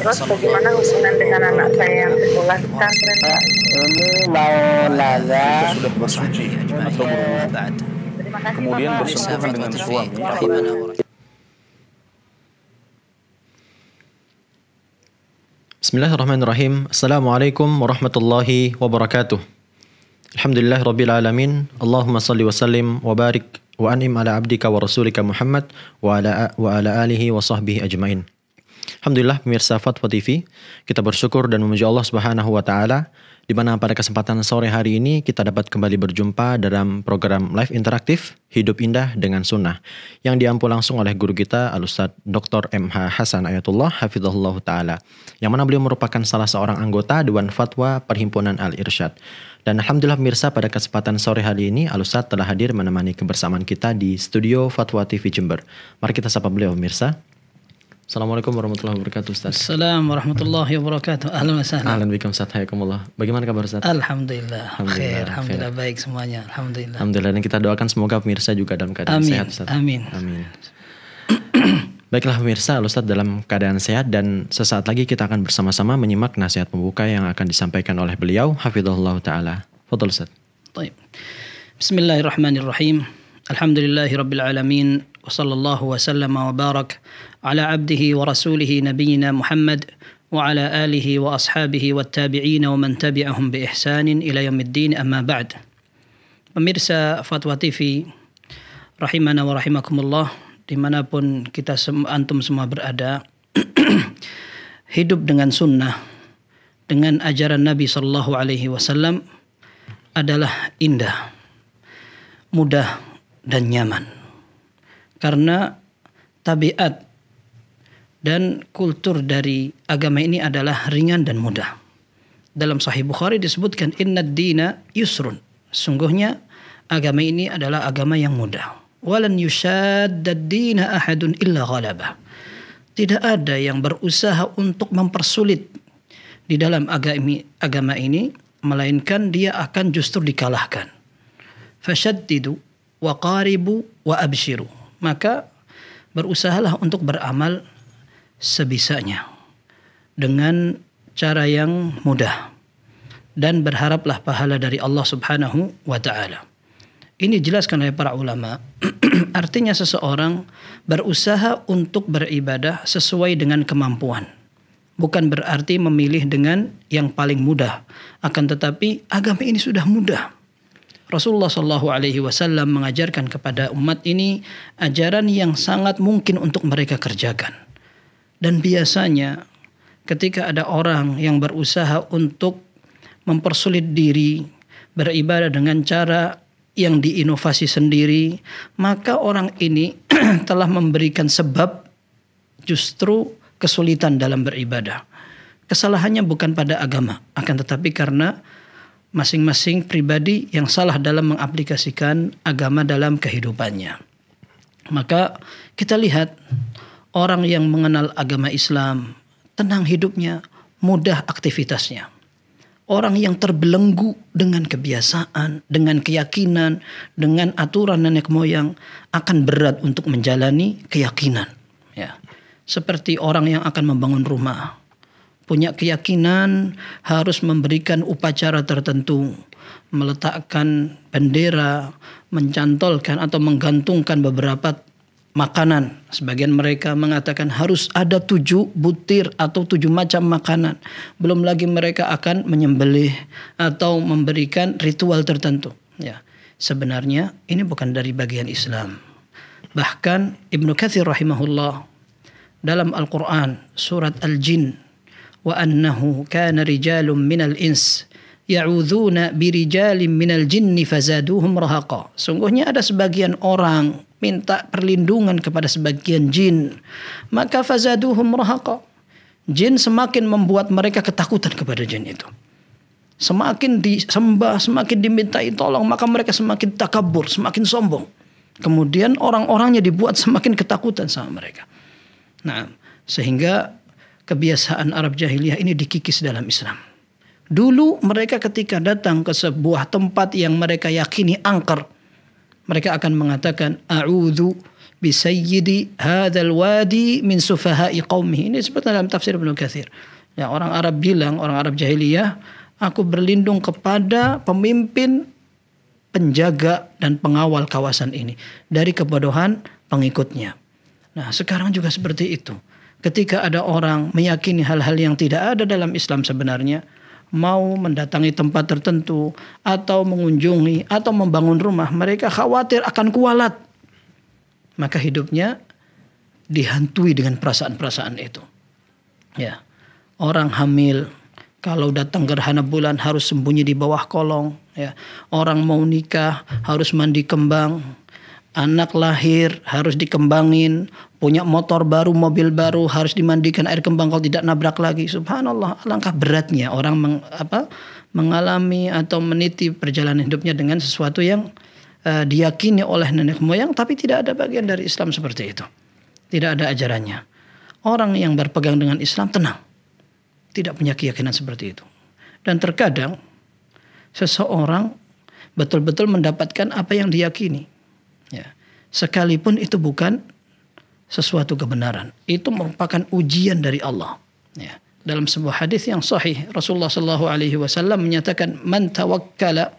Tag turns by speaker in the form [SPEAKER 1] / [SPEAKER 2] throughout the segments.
[SPEAKER 1] terus bagaimana hubungan dengan anak saya yang sekolah di pesantren ini mau nazar
[SPEAKER 2] sudah bersuci
[SPEAKER 3] kemudian bersentuhan dengan suami
[SPEAKER 4] Bismillahirrahmanirrahim. Assalamualaikum warahmatullahi wabarakatuh. Alhamdulillah rabbil alamin. Allahumma salli wa sallim wa barik wa an'im ala abdika wa rasulika Muhammad wa ala, wa ala alihi wa sahbihi ajmain. Alhamdulillah pemirsa Fatwa TV, kita bersyukur dan memuji Allah Subhanahu wa taala di mana pada kesempatan sore hari ini kita dapat kembali berjumpa dalam program live interaktif Hidup Indah dengan Sunnah yang diampu langsung oleh guru kita Al Ustaz Dr. MH Hasan Ayatullah Hafizahullah taala yang mana beliau merupakan salah seorang anggota Dewan Fatwa Perhimpunan Al Irsyad. Dan alhamdulillah pemirsa pada kesempatan sore hari ini Al Ustaz telah hadir menemani kebersamaan kita di studio Fatwa TV Jember. Mari kita sapa beliau pemirsa. Assalamualaikum warahmatullahi wabarakatuh Ustaz. Assalamualaikum warahmatullahi wabarakatuh. Ahlan wa sahlan. Ahlan bikum Ustaz. Hayakumullah. Bagaimana kabar Ustaz?
[SPEAKER 3] Alhamdulillah. Alhamdulillah. Khair. Alhamdulillah baik semuanya. Alhamdulillah.
[SPEAKER 4] Alhamdulillah dan kita doakan semoga pemirsa juga dalam keadaan amin. sehat Ustaz.
[SPEAKER 3] Amin. Amin.
[SPEAKER 4] Baiklah pemirsa, Ustaz dalam keadaan sehat dan sesaat lagi kita akan bersama-sama menyimak nasihat pembuka yang akan disampaikan oleh beliau Hafizullah Ta'ala. Foto Ustaz. Taib. Bismillahirrahmanirrahim.
[SPEAKER 3] Alhamdulillahi Rabbil Alamin. Wassalamualaikum على عبده ورسوله نبينا محمد وعلى آله وأصحابه والتابعين ومن تبعهم بإحسان إلى يوم الدين أما بعد Pemirsa فتوى تيفي رحمنا ورحمكم الله Dimanapun kita sem antum semua berada Hidup dengan sunnah Dengan ajaran Nabi Shallallahu Alaihi Wasallam Adalah indah Mudah dan nyaman Karena tabiat dan kultur dari agama ini adalah ringan dan mudah. Dalam Sahih Bukhari disebutkan inna dina yusrun. Sungguhnya agama ini adalah agama yang mudah. Walan dina ahadun illa ghalabah. Tidak ada yang berusaha untuk mempersulit di dalam agama ini melainkan dia akan justru dikalahkan. Fashaddidu wa qaribu wa abshiru. Maka berusahalah untuk beramal sebisanya dengan cara yang mudah dan berharaplah pahala dari Allah Subhanahu wa taala. Ini dijelaskan oleh para ulama. Artinya seseorang berusaha untuk beribadah sesuai dengan kemampuan. Bukan berarti memilih dengan yang paling mudah, akan tetapi agama ini sudah mudah. Rasulullah Shallallahu Alaihi Wasallam mengajarkan kepada umat ini ajaran yang sangat mungkin untuk mereka kerjakan. Dan biasanya ketika ada orang yang berusaha untuk mempersulit diri beribadah dengan cara yang diinovasi sendiri, maka orang ini telah memberikan sebab justru kesulitan dalam beribadah. Kesalahannya bukan pada agama, akan tetapi karena masing-masing pribadi yang salah dalam mengaplikasikan agama dalam kehidupannya. Maka kita lihat Orang yang mengenal agama Islam, tenang hidupnya, mudah aktivitasnya. Orang yang terbelenggu dengan kebiasaan, dengan keyakinan, dengan aturan nenek moyang akan berat untuk menjalani keyakinan. Ya. Seperti orang yang akan membangun rumah, punya keyakinan harus memberikan upacara tertentu, meletakkan bendera, mencantolkan atau menggantungkan beberapa makanan. Sebagian mereka mengatakan harus ada tujuh butir atau tujuh macam makanan. Belum lagi mereka akan menyembelih atau memberikan ritual tertentu. Ya, sebenarnya ini bukan dari bagian Islam. Bahkan Ibnu Katsir rahimahullah dalam Al-Qur'an surat Al-Jin wa annahu kana rijalum minal ins ya'udzuna birijalin minal jinni fazaduhum rahaqa. Sungguhnya ada sebagian orang minta perlindungan kepada sebagian jin. Maka fazaduhum rahaqa. Jin semakin membuat mereka ketakutan kepada jin itu. Semakin disembah, semakin dimintai tolong, maka mereka semakin takabur, semakin sombong. Kemudian orang-orangnya dibuat semakin ketakutan sama mereka. Nah, sehingga kebiasaan Arab jahiliyah ini dikikis dalam Islam. Dulu mereka ketika datang ke sebuah tempat yang mereka yakini angker, mereka akan mengatakan a'udzu sayyidi hadzal wadi min sufaha'i qaumihi Ini disebut dalam tafsir Ibnu Katsir. Ya, orang Arab bilang, orang Arab jahiliyah, aku berlindung kepada pemimpin penjaga dan pengawal kawasan ini dari kebodohan pengikutnya. Nah, sekarang juga seperti itu. Ketika ada orang meyakini hal-hal yang tidak ada dalam Islam sebenarnya, mau mendatangi tempat tertentu atau mengunjungi atau membangun rumah, mereka khawatir akan kualat. Maka hidupnya dihantui dengan perasaan-perasaan itu. Ya. Orang hamil kalau datang gerhana bulan harus sembunyi di bawah kolong, ya. Orang mau nikah harus mandi kembang, anak lahir harus dikembangin, punya motor baru, mobil baru harus dimandikan air kembang kalau tidak nabrak lagi. Subhanallah, langkah beratnya orang meng, apa, mengalami atau meniti perjalanan hidupnya dengan sesuatu yang uh, diyakini oleh nenek moyang tapi tidak ada bagian dari Islam seperti itu. Tidak ada ajarannya. Orang yang berpegang dengan Islam tenang. Tidak punya keyakinan seperti itu. Dan terkadang seseorang betul-betul mendapatkan apa yang diyakini Ya. Sekalipun itu bukan sesuatu kebenaran. Itu merupakan ujian dari Allah. Ya. Dalam sebuah hadis yang sahih Rasulullah Shallallahu Alaihi Wasallam menyatakan man tawakkala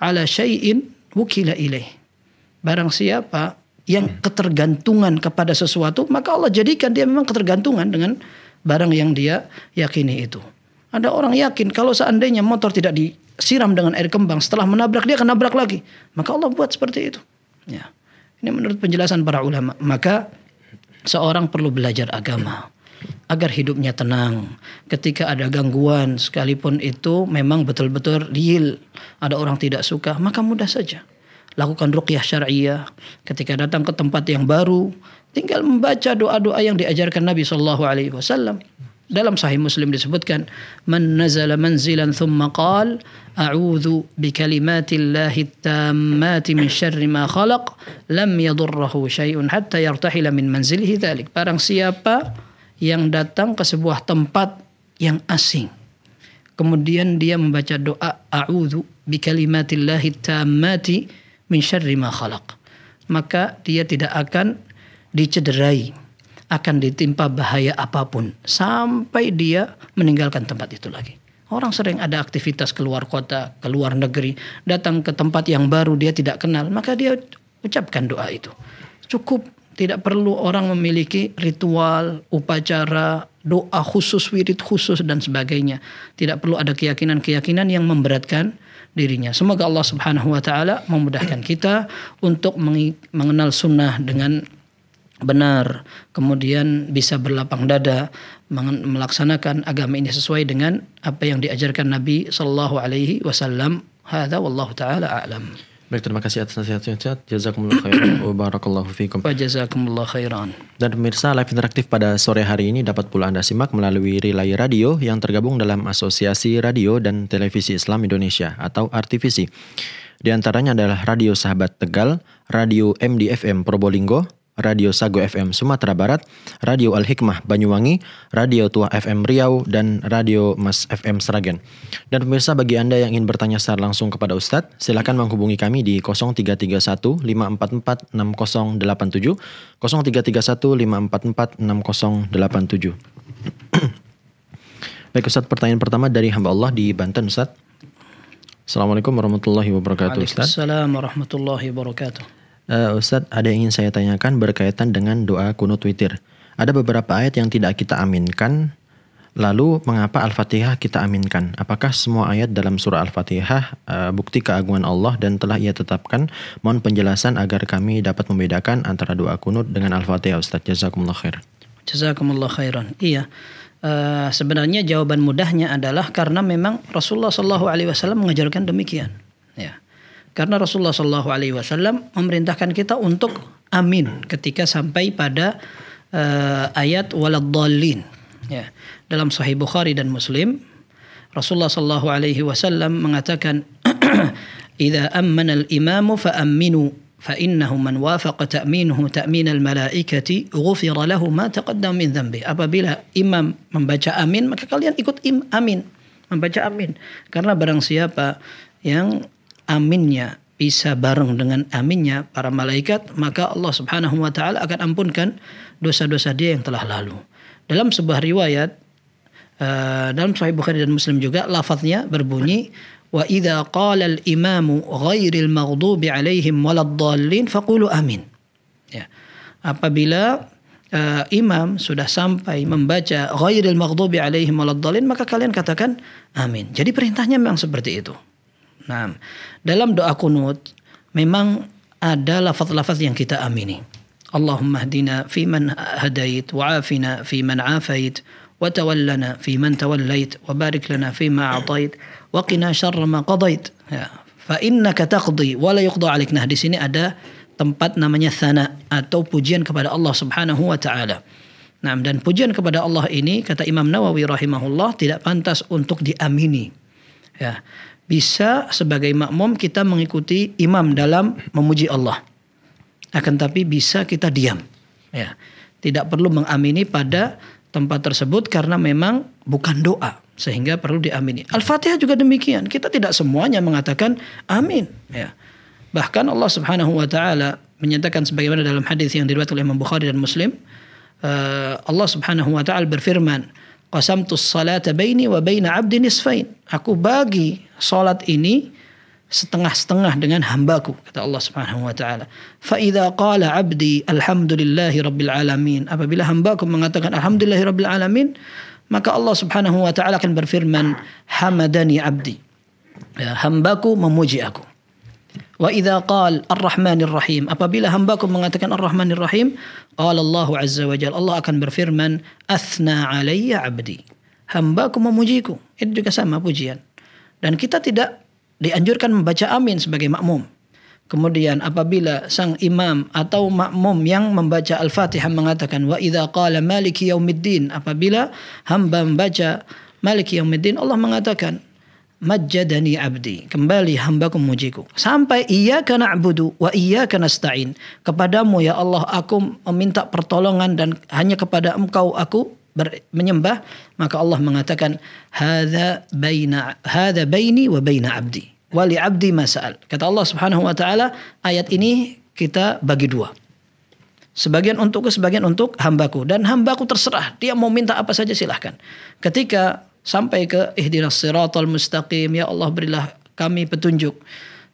[SPEAKER 3] ala shayin wukila ilaih. Barang siapa yang ketergantungan kepada sesuatu maka Allah jadikan dia memang ketergantungan dengan barang yang dia yakini itu. Ada orang yakin kalau seandainya motor tidak disiram dengan air kembang setelah menabrak dia akan nabrak lagi. Maka Allah buat seperti itu. Ya. Ini menurut penjelasan para ulama. Maka seorang perlu belajar agama agar hidupnya tenang. Ketika ada gangguan sekalipun itu memang betul-betul real, ada orang tidak suka, maka mudah saja. Lakukan ruqyah syariah. Ketika datang ke tempat yang baru, tinggal membaca doa-doa yang diajarkan Nabi Shallallahu alaihi wasallam dalam sahih Muslim disebutkan man nazala manzilan thumma qal a'udzu kalimatillahi tammati min syarri ma khalaq lam yadurruhu syai'un hatta yartahila min manzilihi dzalik barang siapa yang datang ke sebuah tempat yang asing kemudian dia membaca doa a'udzu kalimatillahi tammati min syarri ma khalaq maka dia tidak akan dicederai akan ditimpa bahaya apapun sampai dia meninggalkan tempat itu lagi. Orang sering ada aktivitas keluar kota, keluar negeri, datang ke tempat yang baru dia tidak kenal, maka dia ucapkan doa itu. Cukup, tidak perlu orang memiliki ritual, upacara, doa khusus, wirid khusus dan sebagainya. Tidak perlu ada keyakinan-keyakinan yang memberatkan dirinya. Semoga Allah Subhanahu wa taala memudahkan kita untuk mengenal sunnah dengan benar, kemudian bisa berlapang dada melaksanakan agama ini sesuai dengan apa yang diajarkan Nabi Shallallahu Alaihi Wasallam. Hada wallahu taala alam.
[SPEAKER 4] Baik, terima kasih atas nasihatnya. Jazakumullah khairan wa barakallahu fikum. Wa jazakumullah khairan. Dan pemirsa live interaktif pada sore hari ini dapat pula Anda simak melalui Relay Radio yang tergabung dalam Asosiasi Radio dan Televisi Islam Indonesia atau RTVC. Di antaranya adalah Radio Sahabat Tegal, Radio MDFM Probolinggo, Radio Sago FM Sumatera Barat, Radio Al-Hikmah Banyuwangi, Radio Tua FM Riau, dan Radio Mas FM Seragen. Dan pemirsa bagi Anda yang ingin bertanya secara langsung kepada Ustadz, silakan menghubungi kami di 0331 544 6087, 0331 544 6087. Baik Ustadz, pertanyaan pertama dari hamba Allah di Banten Ustadz. Assalamualaikum warahmatullahi wabarakatuh Ustadz.
[SPEAKER 3] Assalamualaikum warahmatullahi wabarakatuh.
[SPEAKER 4] Uh, eh, Ustadz, ada yang ingin saya tanyakan berkaitan dengan doa kunut witir. Ada beberapa ayat yang tidak kita aminkan. Lalu mengapa Al-Fatihah kita aminkan? Apakah semua ayat dalam surah Al-Fatihah uh, bukti keagungan Allah dan telah ia tetapkan? Mohon penjelasan agar kami dapat membedakan antara doa kunut dengan Al-Fatihah Ustadz. Jazakumullah khair.
[SPEAKER 3] Jazakumullah khairan. Iya. Uh, sebenarnya jawaban mudahnya adalah karena memang Rasulullah Shallallahu Alaihi Wasallam mengajarkan demikian. Ya. Karena Rasulullah Shallallahu Alaihi Wasallam memerintahkan kita untuk amin ketika sampai pada uh, ayat waladzallin Ya. Dalam Sahih Bukhari dan Muslim, Rasulullah Shallallahu Alaihi Wasallam mengatakan, jika amman al imamu fa aminu fa innahu man wafaqa ta'minuhu ta'min al malaikati ghufira lahu ma taqaddama min zambi Apabila imam membaca amin, maka kalian ikut im amin membaca amin karena barang siapa yang aminnya bisa bareng dengan aminnya para malaikat maka Allah Subhanahu wa taala akan ampunkan dosa-dosa dia yang telah lalu. Dalam sebuah riwayat eh, dalam Sahih Bukhari dan Muslim juga lafaznya berbunyi wa idza qala al imamu ghairil maghdubi alaihim waladdallin faqulu amin. Ya. Apabila uh, imam sudah sampai membaca ghairil maghdubi alaihim waladdallin maka kalian katakan amin. Jadi perintahnya memang seperti itu. Nah, dalam doa kunut memang ada lafaz-lafaz yang kita amini. Allahumma hdina fi man hadait wa afina fi man afait wa tawallana fi man tawallait wa barik lana fi ma atait wa qina syarra ma qadait. Ya. Fa innaka taqdi wa la yuqda alik. Nah, di sini ada tempat namanya sana atau pujian kepada Allah Subhanahu wa taala. Nah, dan pujian kepada Allah ini kata Imam Nawawi rahimahullah tidak pantas untuk diamini. Ya bisa sebagai makmum kita mengikuti imam dalam memuji Allah. Akan tapi bisa kita diam. Ya. Tidak perlu mengamini pada tempat tersebut karena memang bukan doa sehingga perlu diamini. Al-Fatihah juga demikian. Kita tidak semuanya mengatakan amin, ya. Bahkan Allah Subhanahu wa taala menyatakan sebagaimana dalam hadis yang diriwayatkan oleh Imam Bukhari dan Muslim, uh, Allah Subhanahu wa taala berfirman, qasamtu salata baini wa baina abdi nisfain. Aku bagi salat ini setengah-setengah dengan hambaku kata Allah Subhanahu wa taala. Fa idza qala abdi alhamdulillahi rabbil alamin. Apabila hambaku mengatakan alhamdulillahi rabbil alamin, maka Allah Subhanahu wa taala akan berfirman hamadani abdi. Ya, hambaku memuji aku. Wa idza qal Ar-Rahmanir Rahim. Apabila hambaku mengatakan Ar-Rahmanir Rahim, qala Allah Azza wa Jalla Allah akan berfirman, "Athna 'alayya 'abdi." Hambaku memujiku. Itu juga sama pujian. Dan kita tidak dianjurkan membaca amin sebagai makmum. Kemudian apabila sang imam atau makmum yang membaca Al-Fatihah mengatakan wa idza qala maliki yaumiddin apabila hamba membaca maliki yaumiddin Allah mengatakan majadani abdi. Kembali hambaku memujiku. Sampai ia karena abudu wa ia karena stain. Kepadamu ya Allah aku meminta pertolongan dan hanya kepada engkau aku ber, menyembah. Maka Allah mengatakan hada baina hada baini wa baina abdi. Wali abdi masal. Kata Allah Subhanahu wa taala, ayat ini kita bagi dua. Sebagian untukku, sebagian untuk hambaku. Dan hambaku terserah. Dia mau minta apa saja silahkan. Ketika sampai ke ihdinas siratal mustaqim ya Allah berilah kami petunjuk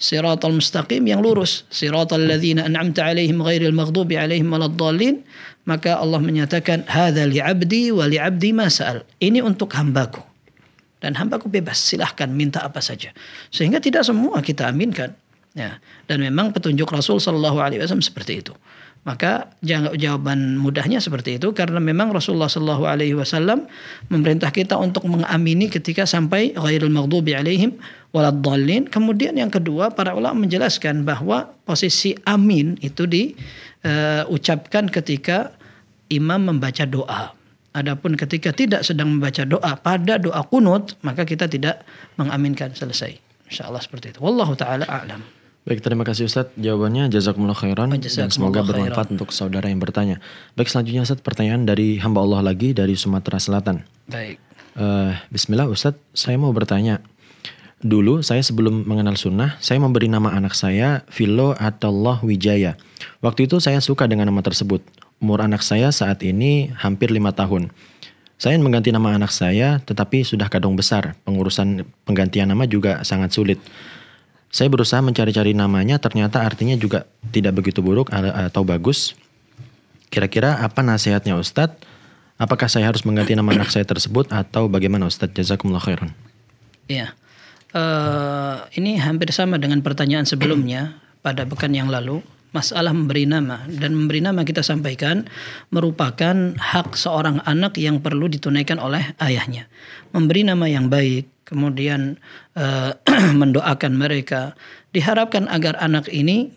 [SPEAKER 3] siratal mustaqim yang lurus siratal ladzina an'amta alaihim ghairil maghdubi alaihim waladdallin maka Allah menyatakan hadza li abdi wa li abdi ma sa'al ini untuk hambaku dan hambaku bebas silahkan minta apa saja sehingga tidak semua kita aminkan ya dan memang petunjuk Rasul sallallahu alaihi wasallam seperti itu maka jawaban mudahnya seperti itu karena memang Rasulullah Shallallahu Alaihi Wasallam memerintah kita untuk mengamini ketika sampai ghairul maghdubi alaihim waladhalin. Kemudian yang kedua para ulama menjelaskan bahwa posisi amin itu diucapkan eh, uh, ketika imam membaca doa. Adapun ketika tidak sedang membaca doa pada doa kunut maka kita tidak mengaminkan selesai. Insya Allah seperti itu. Wallahu taala a'lam.
[SPEAKER 4] Baik, terima kasih Ustadz. Jawabannya jazakumullah khairan oh, dan semoga bermanfaat untuk saudara yang bertanya. Baik, selanjutnya Ustadz pertanyaan dari hamba Allah lagi dari Sumatera Selatan. Baik. Uh, Bismillah Ustadz, saya mau bertanya. Dulu saya sebelum mengenal sunnah, saya memberi nama anak saya Filo Atallah Wijaya. Waktu itu saya suka dengan nama tersebut. Umur anak saya saat ini hampir lima tahun. Saya mengganti nama anak saya, tetapi sudah kadung besar. Pengurusan penggantian nama juga sangat sulit. Saya berusaha mencari-cari namanya, ternyata artinya juga tidak begitu buruk atau bagus. Kira-kira apa nasihatnya Ustadz? Apakah saya harus mengganti nama anak saya tersebut atau bagaimana Ustadz? Jazakumullah khairan.
[SPEAKER 3] Iya. Uh, ini hampir sama dengan pertanyaan sebelumnya pada pekan yang lalu masalah memberi nama dan memberi nama kita sampaikan merupakan hak seorang anak yang perlu ditunaikan oleh ayahnya. Memberi nama yang baik, kemudian uh, mendoakan mereka. Diharapkan agar anak ini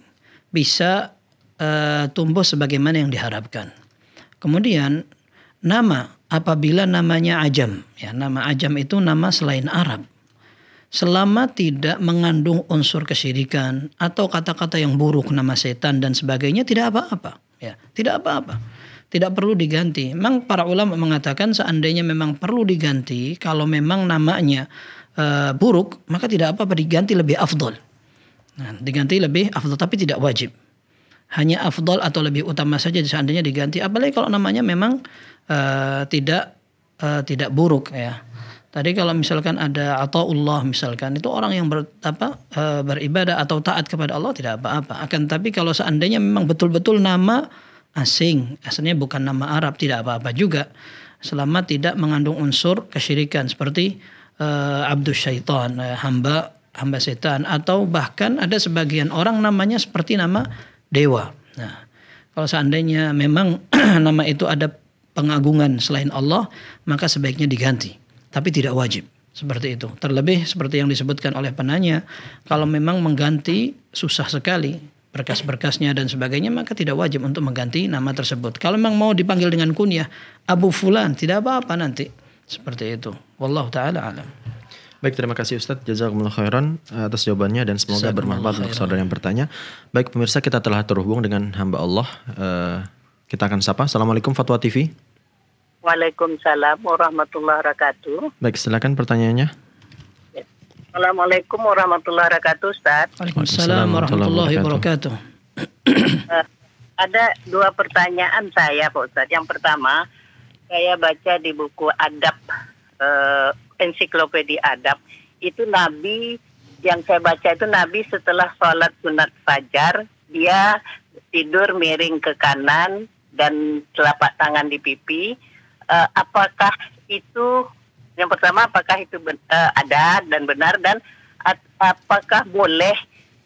[SPEAKER 3] bisa uh, tumbuh sebagaimana yang diharapkan. Kemudian nama apabila namanya ajam, ya nama ajam itu nama selain Arab selama tidak mengandung unsur kesyirikan atau kata-kata yang buruk nama setan dan sebagainya tidak apa-apa ya tidak apa-apa tidak perlu diganti. Memang para ulama mengatakan seandainya memang perlu diganti, kalau memang namanya uh, buruk, maka tidak apa-apa diganti lebih afdol. Nah, diganti lebih afdol tapi tidak wajib. Hanya afdol atau lebih utama saja seandainya diganti. Apalagi kalau namanya memang uh, tidak uh, tidak buruk ya. Tadi kalau misalkan ada atau Allah misalkan itu orang yang ber, apa eh, beribadah atau taat kepada Allah tidak apa-apa. Akan tapi kalau seandainya memang betul-betul nama asing, asalnya bukan nama Arab tidak apa-apa juga selama tidak mengandung unsur kesyirikan seperti e, abdus syaitan, e, hamba hamba setan atau bahkan ada sebagian orang namanya seperti nama dewa. Nah, kalau seandainya memang nama itu ada pengagungan selain Allah, maka sebaiknya diganti tapi tidak wajib seperti itu. Terlebih seperti yang disebutkan oleh penanya, kalau memang mengganti susah sekali berkas-berkasnya dan sebagainya maka tidak wajib untuk mengganti nama tersebut. Kalau memang mau dipanggil dengan kunyah Abu Fulan tidak apa-apa nanti seperti itu. Wallahu taala alam.
[SPEAKER 4] Baik, terima kasih Ustadz Jazakumullah khairan eh, atas jawabannya dan semoga bermanfaat untuk saudara yang bertanya. Baik pemirsa, kita telah terhubung dengan hamba Allah. Eh, kita akan sapa. Assalamualaikum Fatwa TV.
[SPEAKER 5] Waalaikumsalam warahmatullahi wabarakatuh.
[SPEAKER 4] Baik, silakan pertanyaannya.
[SPEAKER 5] Ya. Assalamualaikum warahmatullahi wabarakatuh, Ustaz. Waalaikumsalam
[SPEAKER 4] warahmatullahi
[SPEAKER 3] wabarakatuh.
[SPEAKER 5] Uh, ada dua pertanyaan saya, Pak Ustaz. Yang pertama, saya baca di buku Adab, uh, ensiklopedia Adab, itu Nabi yang saya baca itu Nabi setelah sholat sunat fajar, dia tidur miring ke kanan dan telapak tangan di pipi uh, apakah itu yang pertama apakah itu ben, uh, eh, ada dan benar dan at, apakah boleh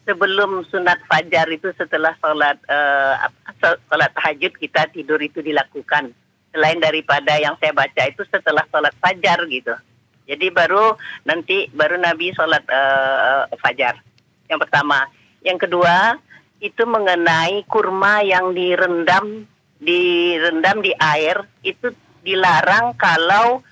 [SPEAKER 5] sebelum sunat fajar itu setelah sholat uh, sholat tahajud kita tidur itu dilakukan selain daripada yang saya baca itu setelah sholat fajar gitu jadi baru nanti baru Nabi sholat uh, fajar yang pertama yang kedua itu mengenai kurma yang direndam direndam di air itu dilarang kalau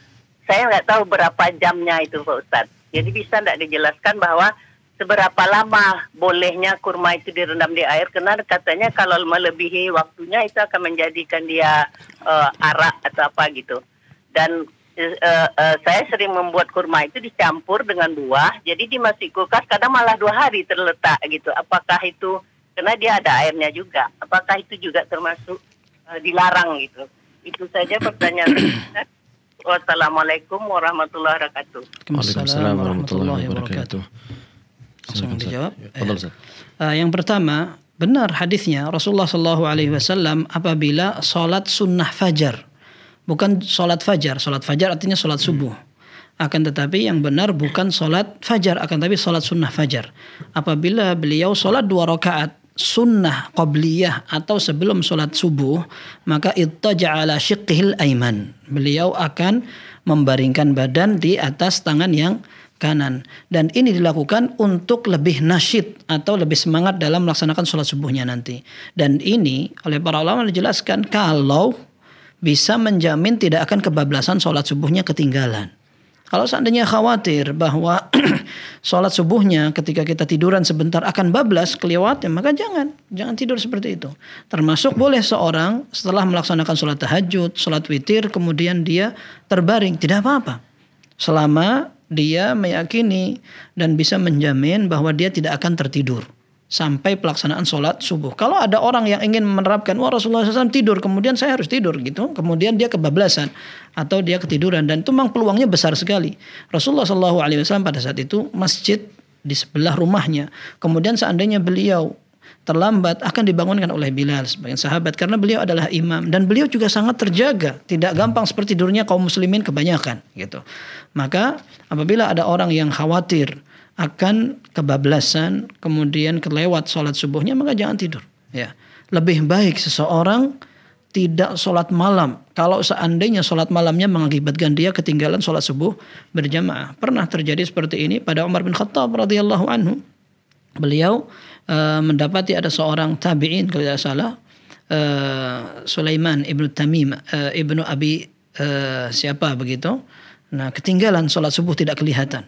[SPEAKER 5] saya nggak tahu berapa jamnya itu Pak Ustadz. Jadi bisa nggak dijelaskan bahwa seberapa lama bolehnya kurma itu direndam di air karena katanya kalau melebihi waktunya itu akan menjadikan dia uh, arak atau apa gitu. Dan uh, uh, saya sering membuat kurma itu dicampur dengan buah, jadi dimasuki kulkas kadang malah dua hari terletak gitu. Apakah itu karena dia ada airnya juga? Apakah itu juga termasuk uh, dilarang gitu? Itu saja pertanyaan Wassalamualaikum warahmatullahi wabarakatuh.
[SPEAKER 2] Waalaikumsalam warahmatullahi
[SPEAKER 4] wabarakatuh.
[SPEAKER 3] Langsung dijawab. Ya, eh, uh, yang pertama, benar hadisnya Rasulullah Shallallahu Alaihi Wasallam apabila sholat sunnah fajar, bukan sholat fajar. Sholat fajar artinya sholat hmm. subuh. Akan tetapi yang benar bukan sholat fajar, akan tetapi sholat sunnah fajar. Apabila beliau sholat dua rakaat sunnah qabliyah atau sebelum sholat subuh maka itu ja'ala syiqhil aiman beliau akan membaringkan badan di atas tangan yang kanan dan ini dilakukan untuk lebih nasyid atau lebih semangat dalam melaksanakan sholat subuhnya nanti dan ini oleh para ulama dijelaskan kalau bisa menjamin tidak akan kebablasan sholat subuhnya ketinggalan kalau seandainya khawatir bahwa sholat subuhnya ketika kita tiduran sebentar akan bablas kelewatan, maka jangan, jangan tidur seperti itu. Termasuk boleh seorang setelah melaksanakan sholat tahajud, sholat witir, kemudian dia terbaring, tidak apa-apa. Selama dia meyakini dan bisa menjamin bahwa dia tidak akan tertidur sampai pelaksanaan sholat subuh. Kalau ada orang yang ingin menerapkan, wah Rasulullah SAW tidur, kemudian saya harus tidur gitu, kemudian dia kebablasan atau dia ketiduran dan itu memang peluangnya besar sekali. Rasulullah SAW pada saat itu masjid di sebelah rumahnya. Kemudian seandainya beliau terlambat akan dibangunkan oleh Bilal sebagai sahabat karena beliau adalah imam dan beliau juga sangat terjaga tidak gampang seperti tidurnya kaum muslimin kebanyakan gitu maka apabila ada orang yang khawatir akan kebablasan kemudian kelewat sholat subuhnya maka jangan tidur ya lebih baik seseorang tidak sholat malam kalau seandainya sholat malamnya mengakibatkan dia ketinggalan sholat subuh berjamaah pernah terjadi seperti ini pada Umar bin Khattab radhiyallahu anhu beliau uh, mendapati ada seorang tabiin kalau tidak salah uh, Sulaiman ibnu Tamim uh, ibnu Abi uh, siapa begitu nah ketinggalan sholat subuh tidak kelihatan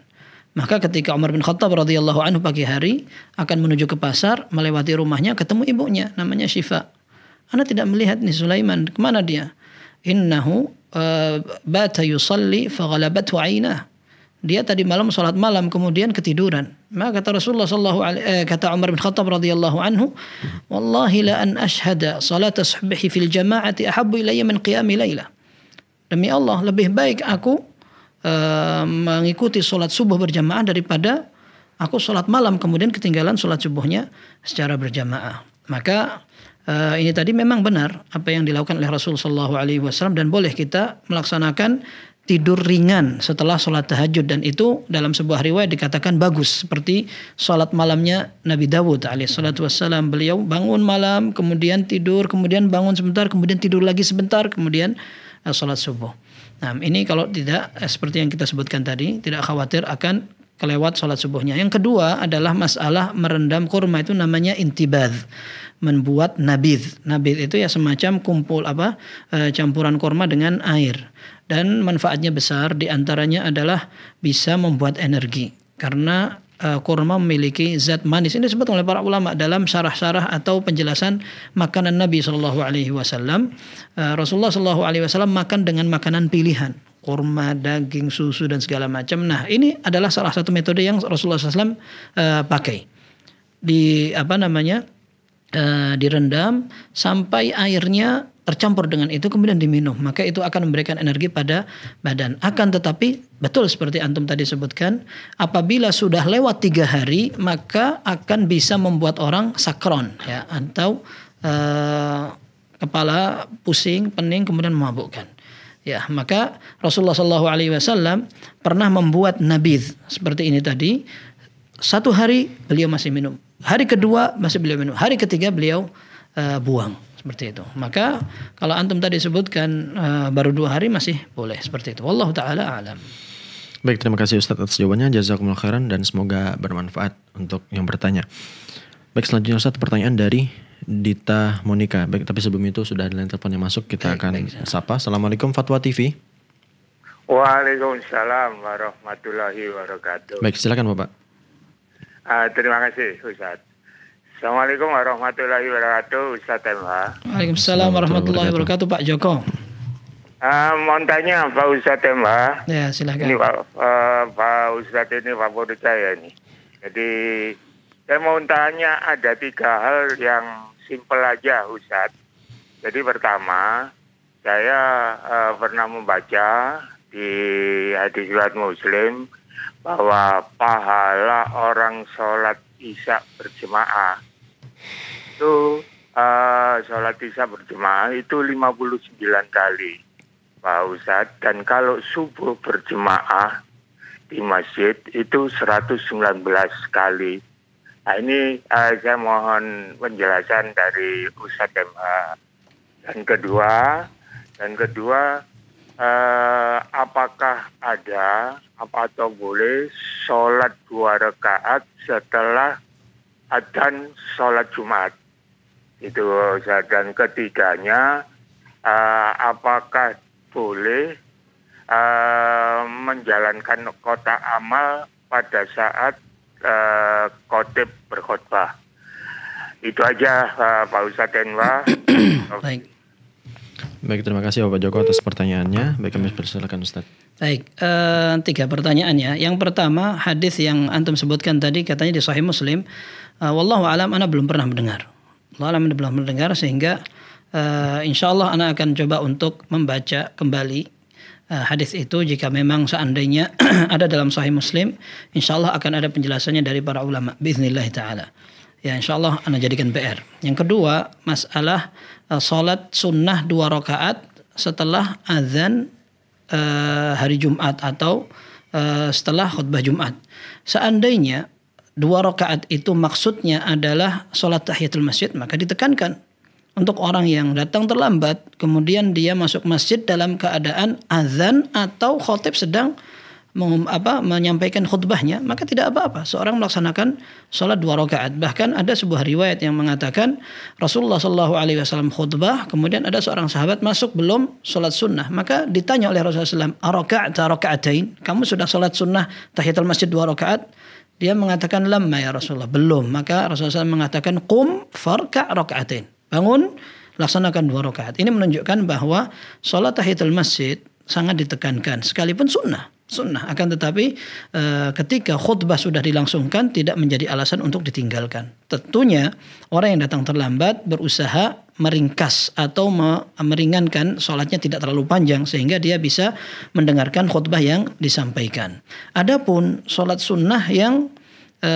[SPEAKER 3] maka ketika Umar bin Khattab radhiyallahu anhu pagi hari akan menuju ke pasar, melewati rumahnya, ketemu ibunya, namanya Syifa. Anda tidak melihat nih Sulaiman, kemana dia? Innahu eh, bata yusalli faghalabat Dia tadi malam sholat malam kemudian ketiduran. Maka kata Rasulullah sallallahu eh, kata Umar bin Khattab radhiyallahu anhu, "Wallahi la an ashhada salata subhi fil jama'ati ahabbu ilayya min qiyami Demi Allah, lebih baik aku Eh, mengikuti sholat subuh berjamaah daripada aku sholat malam kemudian ketinggalan sholat subuhnya secara berjamaah. Maka e, ini tadi memang benar apa yang dilakukan oleh rasulullah saw Alaihi Wasallam dan boleh kita melaksanakan tidur ringan setelah sholat tahajud dan itu dalam sebuah riwayat dikatakan bagus seperti sholat malamnya Nabi Dawud salatu wassalam beliau bangun malam kemudian tidur kemudian bangun sebentar kemudian tidur lagi sebentar kemudian eh, sholat subuh Nah ini kalau tidak eh, seperti yang kita sebutkan tadi tidak khawatir akan kelewat sholat subuhnya. Yang kedua adalah masalah merendam kurma itu namanya intibad membuat nabid. Nabid itu ya semacam kumpul apa eh, campuran kurma dengan air dan manfaatnya besar diantaranya adalah bisa membuat energi karena Eh, kurma memiliki zat manis. Ini disebut oleh para ulama dalam syarah-syarah atau penjelasan makanan Nabi Shallallahu Alaihi Wasallam. Eh, Rasulullah Shallallahu Alaihi Wasallam makan dengan makanan pilihan, kurma, daging, susu dan segala macam. Nah ini adalah salah satu metode yang Rasulullah SAW uh, eh, pakai di apa namanya uh, direndam sampai airnya tercampur dengan itu kemudian diminum maka itu akan memberikan energi pada badan akan tetapi betul seperti antum tadi sebutkan apabila sudah lewat tiga hari maka akan bisa membuat orang sakron ya atau uh, kepala pusing pening kemudian memabukkan Ya, maka Rasulullah Shallallahu Alaihi Wasallam pernah membuat nabid seperti ini tadi. Satu hari beliau masih minum, hari kedua masih beliau minum, hari ketiga beliau uh, buang seperti itu. Maka kalau antum tadi sebutkan uh, baru dua hari masih boleh seperti itu. Wallahu taala alam.
[SPEAKER 4] Baik, terima kasih Ustadz atas jawabannya. Jazakumullah khairan dan semoga bermanfaat untuk yang bertanya. Baik, selanjutnya Ustadz pertanyaan dari Dita Monika. Baik, tapi sebelum itu sudah ada telepon yang masuk, kita baik, akan baik, sapa. Assalamualaikum Fatwa TV.
[SPEAKER 6] Waalaikumsalam warahmatullahi wabarakatuh. Baik, silakan Bapak. Uh, terima kasih Ustaz. Assalamualaikum warahmatullahi wabarakatuh Ustaz MH
[SPEAKER 3] Waalaikumsalam warahmatullahi wabarakatuh Pak Joko uh,
[SPEAKER 6] ah, Mohon tanya Pak Ustaz MH Ya silahkan Ini Pak, uh, Pak Ustaz ini favorit saya ini Jadi saya mau tanya ada tiga hal yang simpel aja Ustaz Jadi pertama saya uh, pernah membaca di hadis surat muslim bahwa pahala orang sholat isya berjemaah itu uh, sholat isya berjemaah itu 59 kali Pak Ustadz dan kalau subuh berjemaah di masjid itu 119 kali nah, ini uh, saya mohon penjelasan dari Ustadz MA dan kedua dan kedua uh, apakah ada apa atau boleh sholat dua rakaat setelah adzan sholat Jumat itu dan ketiganya uh, apakah boleh uh, menjalankan kota amal pada saat uh, khotib berkhotbah itu aja uh, Pak
[SPEAKER 4] Ustadz Enwa baik baik terima kasih Bapak Joko atas pertanyaannya baik kami persilakan Ustadz
[SPEAKER 3] Baik, uh, tiga pertanyaannya. Yang pertama hadis yang antum sebutkan tadi katanya di Sahih Muslim. uh, Wallahu alam, ana belum pernah mendengar. Allah belum mendengar sehingga uh, eh, insya Allah anak akan coba untuk membaca kembali uh, hadis itu jika memang seandainya ada dalam Sahih Muslim insya Allah akan ada penjelasannya dari para ulama Bismillah taala ya insya Allah anak jadikan PR yang kedua masalah uh, salat sunnah dua rakaat setelah azan uh, hari Jumat atau uh, setelah khutbah Jumat seandainya dua rakaat itu maksudnya adalah sholat tahiyatul masjid maka ditekankan untuk orang yang datang terlambat kemudian dia masuk masjid dalam keadaan azan atau khotib sedang apa, menyampaikan khutbahnya maka tidak apa-apa seorang melaksanakan sholat dua rakaat bahkan ada sebuah riwayat yang mengatakan Rasulullah Shallallahu Alaihi Wasallam khutbah kemudian ada seorang sahabat masuk belum sholat sunnah maka ditanya oleh Rasulullah SAW kamu sudah sholat sunnah tahiyatul masjid dua rakaat dia mengatakan lama ya Rasulullah. Belum. Maka Rasulullah SAW mengatakan kum farka rakaatin. Bangun, laksanakan dua rakaat. Ini menunjukkan bahwa sholat tahiyatul masjid sangat ditekankan. Sekalipun sunnah sunnah. Akan tetapi e, ketika khutbah sudah dilangsungkan tidak menjadi alasan untuk ditinggalkan. Tentunya orang yang datang terlambat berusaha meringkas atau meringankan sholatnya tidak terlalu panjang sehingga dia bisa mendengarkan khutbah yang disampaikan. Adapun sholat sunnah yang e,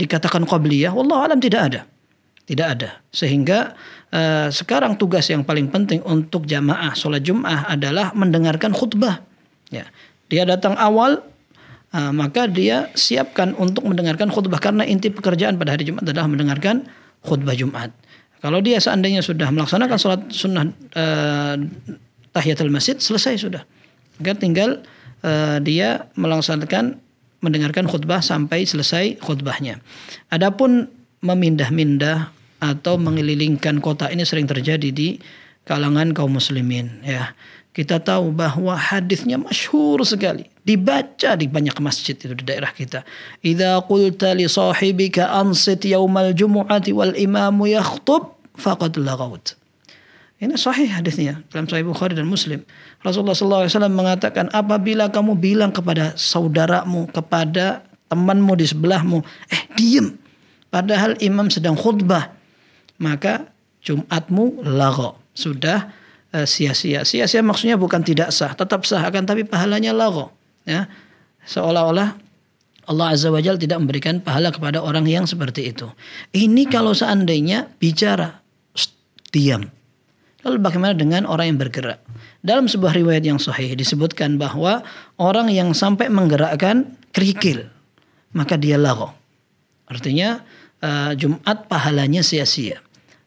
[SPEAKER 3] dikatakan qabliyah, wallahu alam tidak ada. Tidak ada. Sehingga e, sekarang tugas yang paling penting untuk jamaah sholat jum'ah adalah mendengarkan khutbah. Ya dia datang awal uh, maka dia siapkan untuk mendengarkan khutbah karena inti pekerjaan pada hari Jumat adalah mendengarkan khutbah Jumat. Kalau dia seandainya sudah melaksanakan sholat sunnah uh, tahiyatul masjid selesai sudah. Maka tinggal uh, dia melaksanakan mendengarkan khutbah sampai selesai khutbahnya. Adapun memindah-mindah atau mengelilingkan kota ini sering terjadi di kalangan kaum muslimin ya kita tahu bahwa hadisnya masyhur sekali, dibaca di banyak masjid itu di daerah kita. Idza qulta li sahibika ansit yaumal jumu'ati wal imamu yakhtub faqad lagaut. Ini sahih hadisnya dalam Sahih Bukhari dan Muslim. Rasulullah SAW mengatakan apabila kamu bilang kepada saudaramu, kepada temanmu di sebelahmu, eh diem. Padahal imam sedang khutbah. Maka Jumatmu lagok Sudah Eh, sia-sia. Sia-sia maksudnya bukan tidak sah, tetap sah akan tapi pahalanya lago. Ya. Seolah-olah Allah Azza wa Jal tidak memberikan pahala kepada orang yang seperti itu. Ini kalau seandainya bicara diam. Lalu bagaimana dengan orang yang bergerak? Dalam sebuah riwayat yang sahih disebutkan bahwa orang yang sampai menggerakkan kerikil maka dia lago. Artinya uh, Jumat pahalanya sia-sia.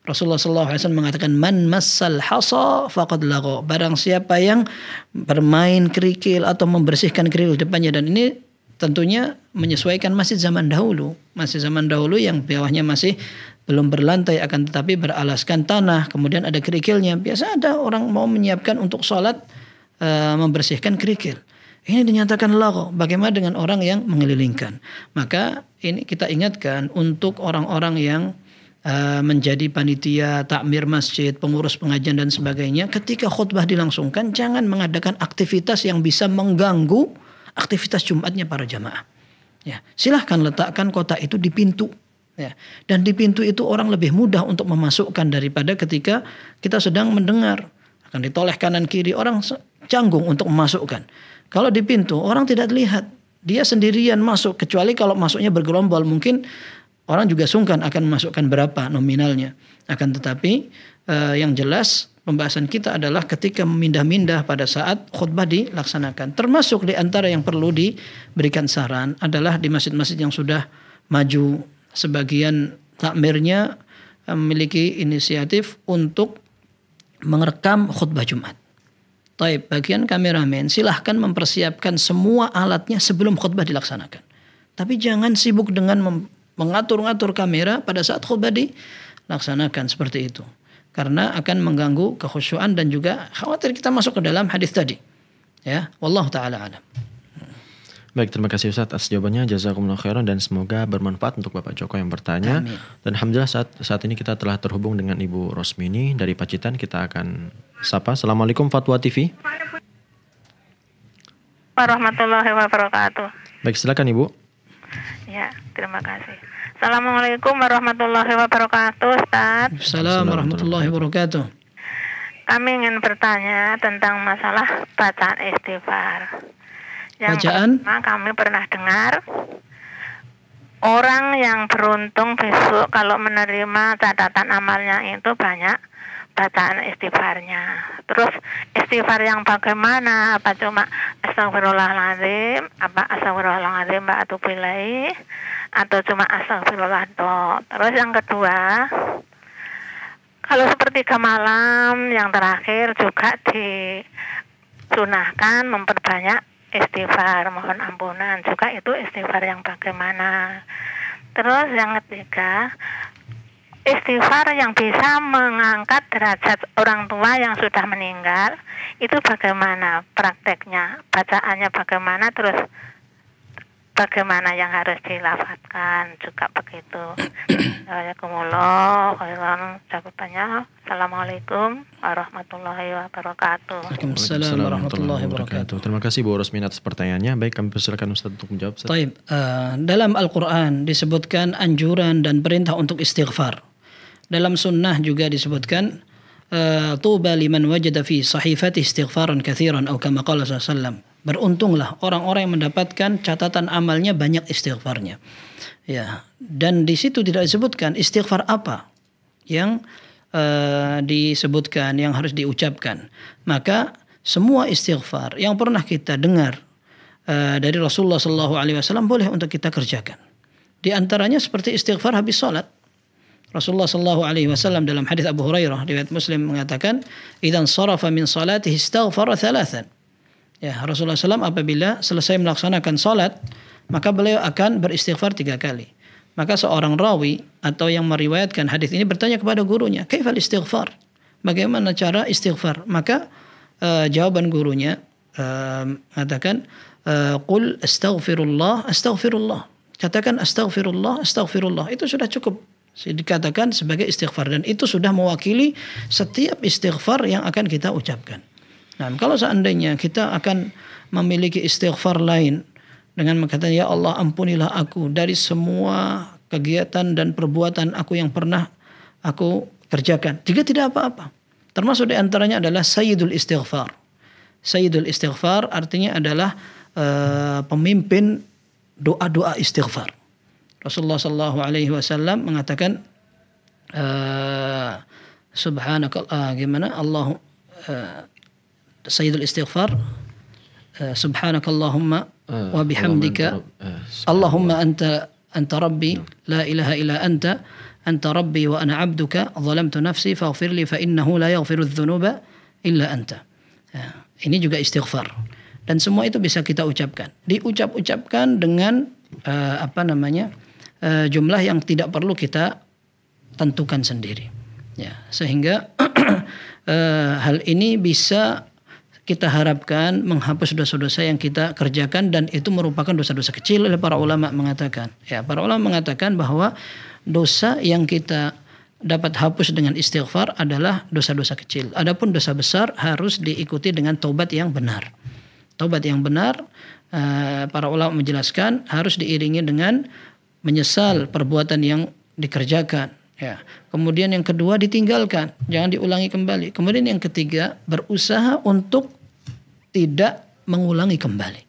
[SPEAKER 3] Rasulullah SAW mengatakan man massal hasa faqad lago. Barang siapa yang bermain kerikil atau membersihkan kerikil depannya dan ini tentunya menyesuaikan masih zaman dahulu. masih zaman dahulu yang bawahnya masih belum berlantai akan tetapi beralaskan tanah, kemudian ada kerikilnya. Biasa ada orang mau menyiapkan untuk sholat e, membersihkan kerikil. Ini dinyatakan lago. Bagaimana dengan orang yang mengelilingkan? Maka ini kita ingatkan untuk orang-orang yang Eh, menjadi panitia takmir masjid, pengurus pengajian dan sebagainya, ketika khutbah dilangsungkan jangan mengadakan aktivitas yang bisa mengganggu aktivitas Jumatnya para jamaah. Ya, silahkan letakkan kotak itu di pintu. Ya, dan di pintu itu orang lebih mudah untuk memasukkan daripada ketika kita sedang mendengar akan ditoleh kanan kiri orang canggung untuk memasukkan. Kalau di pintu orang tidak lihat. dia sendirian masuk kecuali kalau masuknya bergerombol mungkin orang juga sungkan akan memasukkan berapa nominalnya. Akan tetapi uh, yang jelas pembahasan kita adalah ketika memindah-mindah pada saat khutbah dilaksanakan. Termasuk di antara yang perlu diberikan saran adalah di masjid-masjid yang sudah maju sebagian takmirnya eh, memiliki inisiatif untuk merekam khutbah Jumat. Taib, bagian kameramen silahkan mempersiapkan semua alatnya sebelum khutbah dilaksanakan. Tapi jangan sibuk dengan mengatur-ngatur kamera pada saat khutbah laksanakan seperti itu. Karena akan mengganggu kekhusyuan dan juga khawatir kita masuk ke dalam hadis tadi. Ya, wallahu taala alam.
[SPEAKER 4] Baik, terima kasih Ustaz atas jawabannya. Jazakumullah khairan dan semoga bermanfaat untuk Bapak Joko yang bertanya. Amin. Dan alhamdulillah saat saat ini kita telah terhubung dengan Ibu Rosmini dari Pacitan. Kita akan sapa. Assalamualaikum Fatwa TV.
[SPEAKER 2] Warahmatullahi wabarakatuh.
[SPEAKER 4] Baik, silakan Ibu.
[SPEAKER 2] Ya, terima kasih. Assalamualaikum warahmatullahi wabarakatuh, Ustaz. Assalamualaikum warahmatullahi wabarakatuh. Kami ingin bertanya tentang masalah bacaan istighfar. Yang Bacaan? pertama kami pernah dengar orang yang beruntung besok kalau menerima catatan amalnya itu banyak bacaan istighfarnya. Terus istighfar yang bagaimana? Apa cuma astagfirullahaladzim, apa astagfirullahaladzim, mbak atau pilai? atau cuma astagfirullah Terus yang kedua, kalau seperti ke malam yang terakhir juga disunahkan memperbanyak istighfar, mohon ampunan. Juga itu istighfar yang bagaimana? Terus yang ketiga, istighfar yang bisa mengangkat derajat orang tua yang sudah meninggal itu bagaimana prakteknya bacaannya bagaimana terus bagaimana yang harus dilafatkan juga begitu Waalaikumsalam Assalamualaikum warahmatullahi wabarakatuh Assalamualaikum
[SPEAKER 4] warahmatullahi wabarakatuh Terima kasih Bu atas pertanyaannya Baik kami persilakan Ustaz untuk menjawab Ustaz. Taib,
[SPEAKER 3] uh, Dalam Al-Quran disebutkan anjuran dan perintah untuk istighfar dalam sunnah juga disebutkan eh, tuba liman wajada fi sahifati istighfaran kathiran atau kama qala sallallahu Beruntunglah orang-orang yang mendapatkan catatan amalnya banyak istighfarnya. Ya, dan di situ tidak disebutkan istighfar apa yang uh, disebutkan yang harus diucapkan. Maka semua istighfar yang pernah kita dengar uh, dari Rasulullah Shallallahu Alaihi Wasallam boleh untuk kita kerjakan. Di antaranya seperti istighfar habis sholat. Rasulullah saw Alaihi Wasallam dalam hadis Abu Hurairah riwayat Muslim mengatakan, "Idan sarafa min salatihi istaghfara thalathan." Ya, Rasulullah SAW apabila selesai melaksanakan salat, maka beliau akan beristighfar tiga kali. Maka seorang rawi atau yang meriwayatkan hadis ini bertanya kepada gurunya, "Kaifal istighfar?" Bagaimana cara istighfar? Maka uh, jawaban gurunya uh, mengatakan, uh, "Qul astaghfirullah, astaghfirullah." Katakan astaghfirullah, astaghfirullah. Itu sudah cukup dikatakan sebagai istighfar dan itu sudah mewakili setiap istighfar yang akan kita ucapkan. Nah, kalau seandainya kita akan memiliki istighfar lain dengan mengatakan ya Allah ampunilah aku dari semua kegiatan dan perbuatan aku yang pernah aku kerjakan. Jika tidak apa-apa. Termasuk di antaranya adalah sayyidul istighfar. Sayyidul istighfar artinya adalah uh, pemimpin doa-doa istighfar. Rasulullah Shallallahu Alaihi Wasallam mengatakan uh, Subhanaka uh, gimana Allah uh, ah, Sayyidul Istighfar uh, Subhanakallahumma
[SPEAKER 4] uh, wa bihamdika
[SPEAKER 3] Allahumma anta anta rabbi hmm. la ilaha illa anta anta rabbi wa ana abduka zalamtu nafsi faghfir li fa innahu la yaghfiru dhunuba illa anta uh, ini juga istighfar dan semua itu bisa kita ucapkan diucap-ucapkan dengan uh, apa namanya e, jumlah yang tidak perlu kita tentukan sendiri. Ya, sehingga e, hal ini bisa kita harapkan menghapus dosa-dosa yang kita kerjakan dan itu merupakan dosa-dosa kecil oleh para ulama mengatakan. Ya, para ulama mengatakan bahwa dosa yang kita dapat hapus dengan istighfar adalah dosa-dosa kecil. Adapun dosa besar harus diikuti dengan taubat yang benar. Taubat yang benar eh, para ulama menjelaskan harus diiringi dengan menyesal perbuatan yang dikerjakan. Ya. Kemudian yang kedua ditinggalkan, jangan diulangi kembali. Kemudian yang ketiga berusaha untuk tidak mengulangi kembali.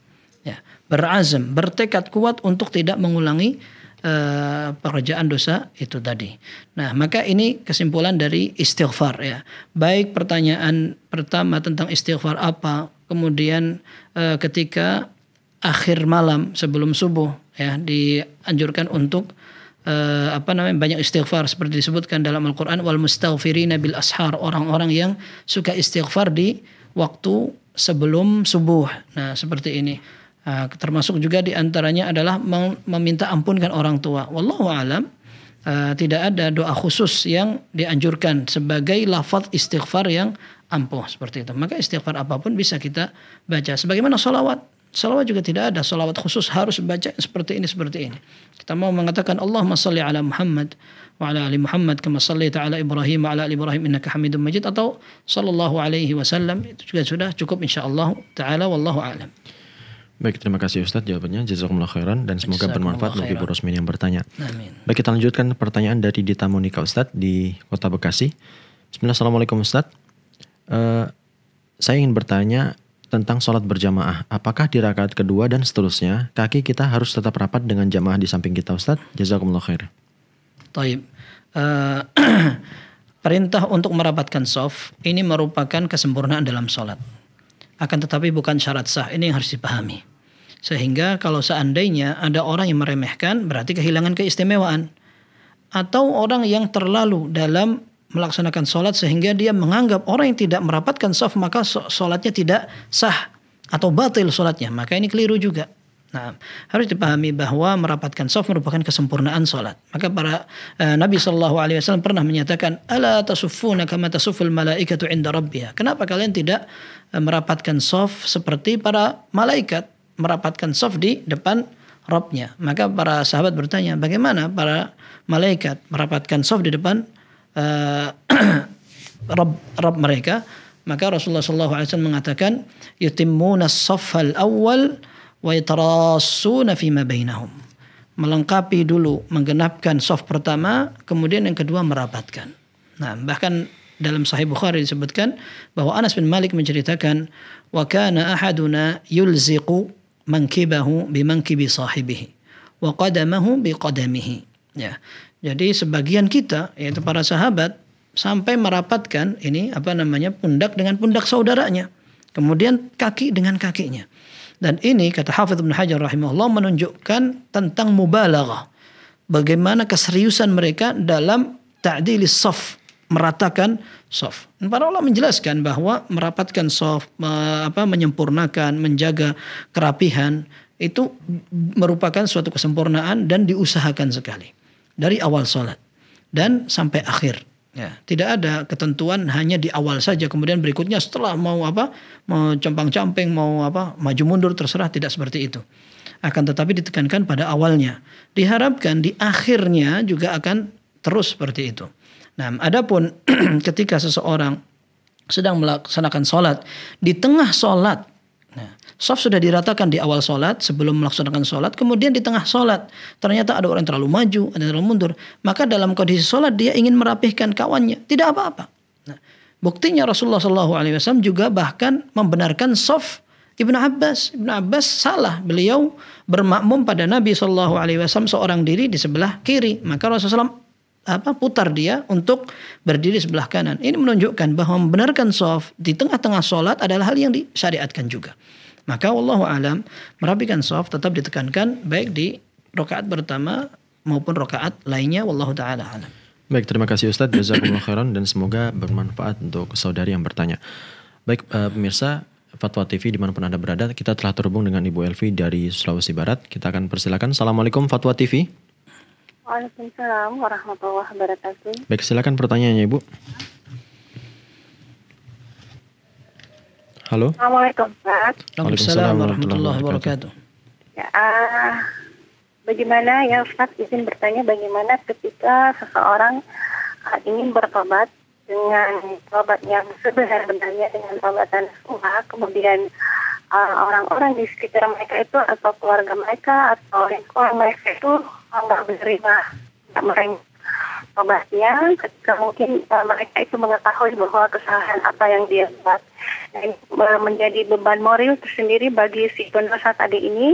[SPEAKER 3] Ya. Berazam, bertekad kuat untuk tidak mengulangi uh, pekerjaan dosa itu tadi. Nah, maka ini kesimpulan dari istighfar ya. Baik pertanyaan pertama tentang istighfar apa, kemudian uh, ketika akhir malam sebelum subuh ya dianjurkan untuk uh, apa namanya banyak istighfar seperti disebutkan dalam Al-Qur'an wal mustaghfirina bil ashar orang-orang yang suka istighfar di waktu sebelum subuh. Nah, seperti ini. Uh, termasuk juga diantaranya adalah meminta ampunkan orang tua. Wallahu alam. Uh, tidak ada doa khusus yang dianjurkan sebagai lafaz istighfar yang ampuh seperti itu. Maka istighfar apapun bisa kita baca. Sebagaimana sholawat Salawat juga tidak ada. Salawat khusus harus baca seperti ini, seperti ini. Kita mau mengatakan Allahumma salli ala Muhammad wa ala ali Muhammad kama salli ta'ala Ibrahim wa ala ali Ibrahim innaka hamidun majid atau sallallahu alaihi wasallam itu juga sudah cukup insyaallah ta'ala wallahu
[SPEAKER 4] alam. Baik, terima kasih Ustadz jawabannya. Jazakumullah khairan dan semoga bermanfaat bagi Bu Rosmin yang bertanya. Amin. Baik, kita lanjutkan pertanyaan dari Dita Monika Ustadz di Kota Bekasi. Bismillah, Assalamualaikum Ustadz. Uh, saya ingin bertanya tentang sholat berjamaah. Apakah di rakaat kedua dan seterusnya, kaki kita harus tetap rapat dengan jamaah di samping kita Ustaz? Jazakumullah khair.
[SPEAKER 3] Taib. Uh, perintah untuk merapatkan soft ini merupakan kesempurnaan dalam sholat. Akan tetapi bukan syarat sah, ini yang harus dipahami. Sehingga kalau seandainya ada orang yang meremehkan, berarti kehilangan keistimewaan. Atau orang yang terlalu dalam melaksanakan sholat sehingga dia menganggap orang yang tidak merapatkan saf maka sholatnya tidak sah atau batil sholatnya. Maka ini keliru juga. Nah, harus dipahami bahwa merapatkan saf merupakan kesempurnaan sholat. Maka para uh, Nabi Shallallahu Alaihi Wasallam pernah menyatakan, "Ala tasufuna kama tasuful malaikatu inda rabbiha." Kenapa kalian tidak uh, merapatkan saf seperti para malaikat merapatkan saf di depan Robnya? Maka para sahabat bertanya, bagaimana para malaikat merapatkan saf di depan Eh, Rab, Rab mereka maka Rasulullah Alaihi Wasallam mengatakan yutimmuna safhal awal wa yatarassuna ma bainahum melengkapi dulu menggenapkan saf pertama kemudian yang kedua merapatkan nah bahkan dalam Sahih Bukhari disebutkan bahwa Anas bin Malik menceritakan wa kana ahaduna yulziqu mankibahu mankibi sahibihi wa qadamahu qadamihi ya jadi sebagian kita yaitu para sahabat sampai merapatkan ini apa namanya pundak dengan pundak saudaranya. Kemudian kaki dengan kakinya. Dan ini kata Hafidh Ibn Hajar rahimahullah menunjukkan tentang mubalaghah. Bagaimana keseriusan mereka dalam ta'dili saf, meratakan soft. Para ulama menjelaskan bahwa merapatkan soft, apa, menyempurnakan, menjaga kerapihan itu merupakan suatu kesempurnaan dan diusahakan sekali dari awal sholat dan sampai akhir. Ya. Tidak ada ketentuan hanya di awal saja kemudian berikutnya setelah mau apa mau compang-camping mau apa maju mundur terserah tidak seperti itu. Akan tetapi ditekankan pada awalnya. Diharapkan di akhirnya juga akan terus seperti itu. Nah, adapun ketika seseorang sedang melaksanakan sholat di tengah sholat Soft sudah diratakan di awal sholat, sebelum melaksanakan sholat, kemudian di tengah sholat. Ternyata ada orang yang terlalu maju, ada yang terlalu mundur. Maka dalam kondisi sholat dia ingin merapihkan kawannya. Tidak apa-apa. Nah, buktinya Rasulullah SAW juga bahkan membenarkan soft ibn Abbas. ibn Abbas salah. Beliau bermakmum pada Nabi Shallallahu Alaihi seorang diri di sebelah kiri. Maka Rasulullah SAW apa putar dia untuk berdiri sebelah kanan. Ini menunjukkan bahwa membenarkan soft di tengah-tengah sholat adalah hal yang disyariatkan juga. Maka Allah alam merapikan soft tetap ditekankan baik di rokaat pertama maupun rokaat lainnya. Wallahu taala alam.
[SPEAKER 4] Baik, terima kasih Ustadz Jazakumullah khairan dan semoga bermanfaat untuk saudari yang bertanya. Baik, uh, pemirsa Fatwa TV dimanapun Anda berada, kita telah terhubung dengan Ibu Elvi dari Sulawesi Barat. Kita akan persilakan. Assalamualaikum Fatwa TV.
[SPEAKER 1] Waalaikumsalam warahmatullahi wabarakatuh.
[SPEAKER 4] Baik, silakan pertanyaannya Ibu. Halo.
[SPEAKER 1] Assalamualaikum Waalaikumsalam
[SPEAKER 3] warahmatullahi wabarakatuh.
[SPEAKER 1] Ya, uh, bagaimana ya Ustaz izin bertanya bagaimana ketika seseorang uh, ingin bertobat dengan tobat yang sebenar-benarnya dengan tobatan semua kemudian ah, orang-orang uh, orang -orang di sekitar mereka itu atau keluarga mereka atau lingkungan mereka itu nggak menerima nggak menerima obatnya ketika mungkin uh, mereka itu mengetahui bahwa kesalahan apa yang dia buat dan uh, menjadi beban moral tersendiri bagi si pendosa tadi ini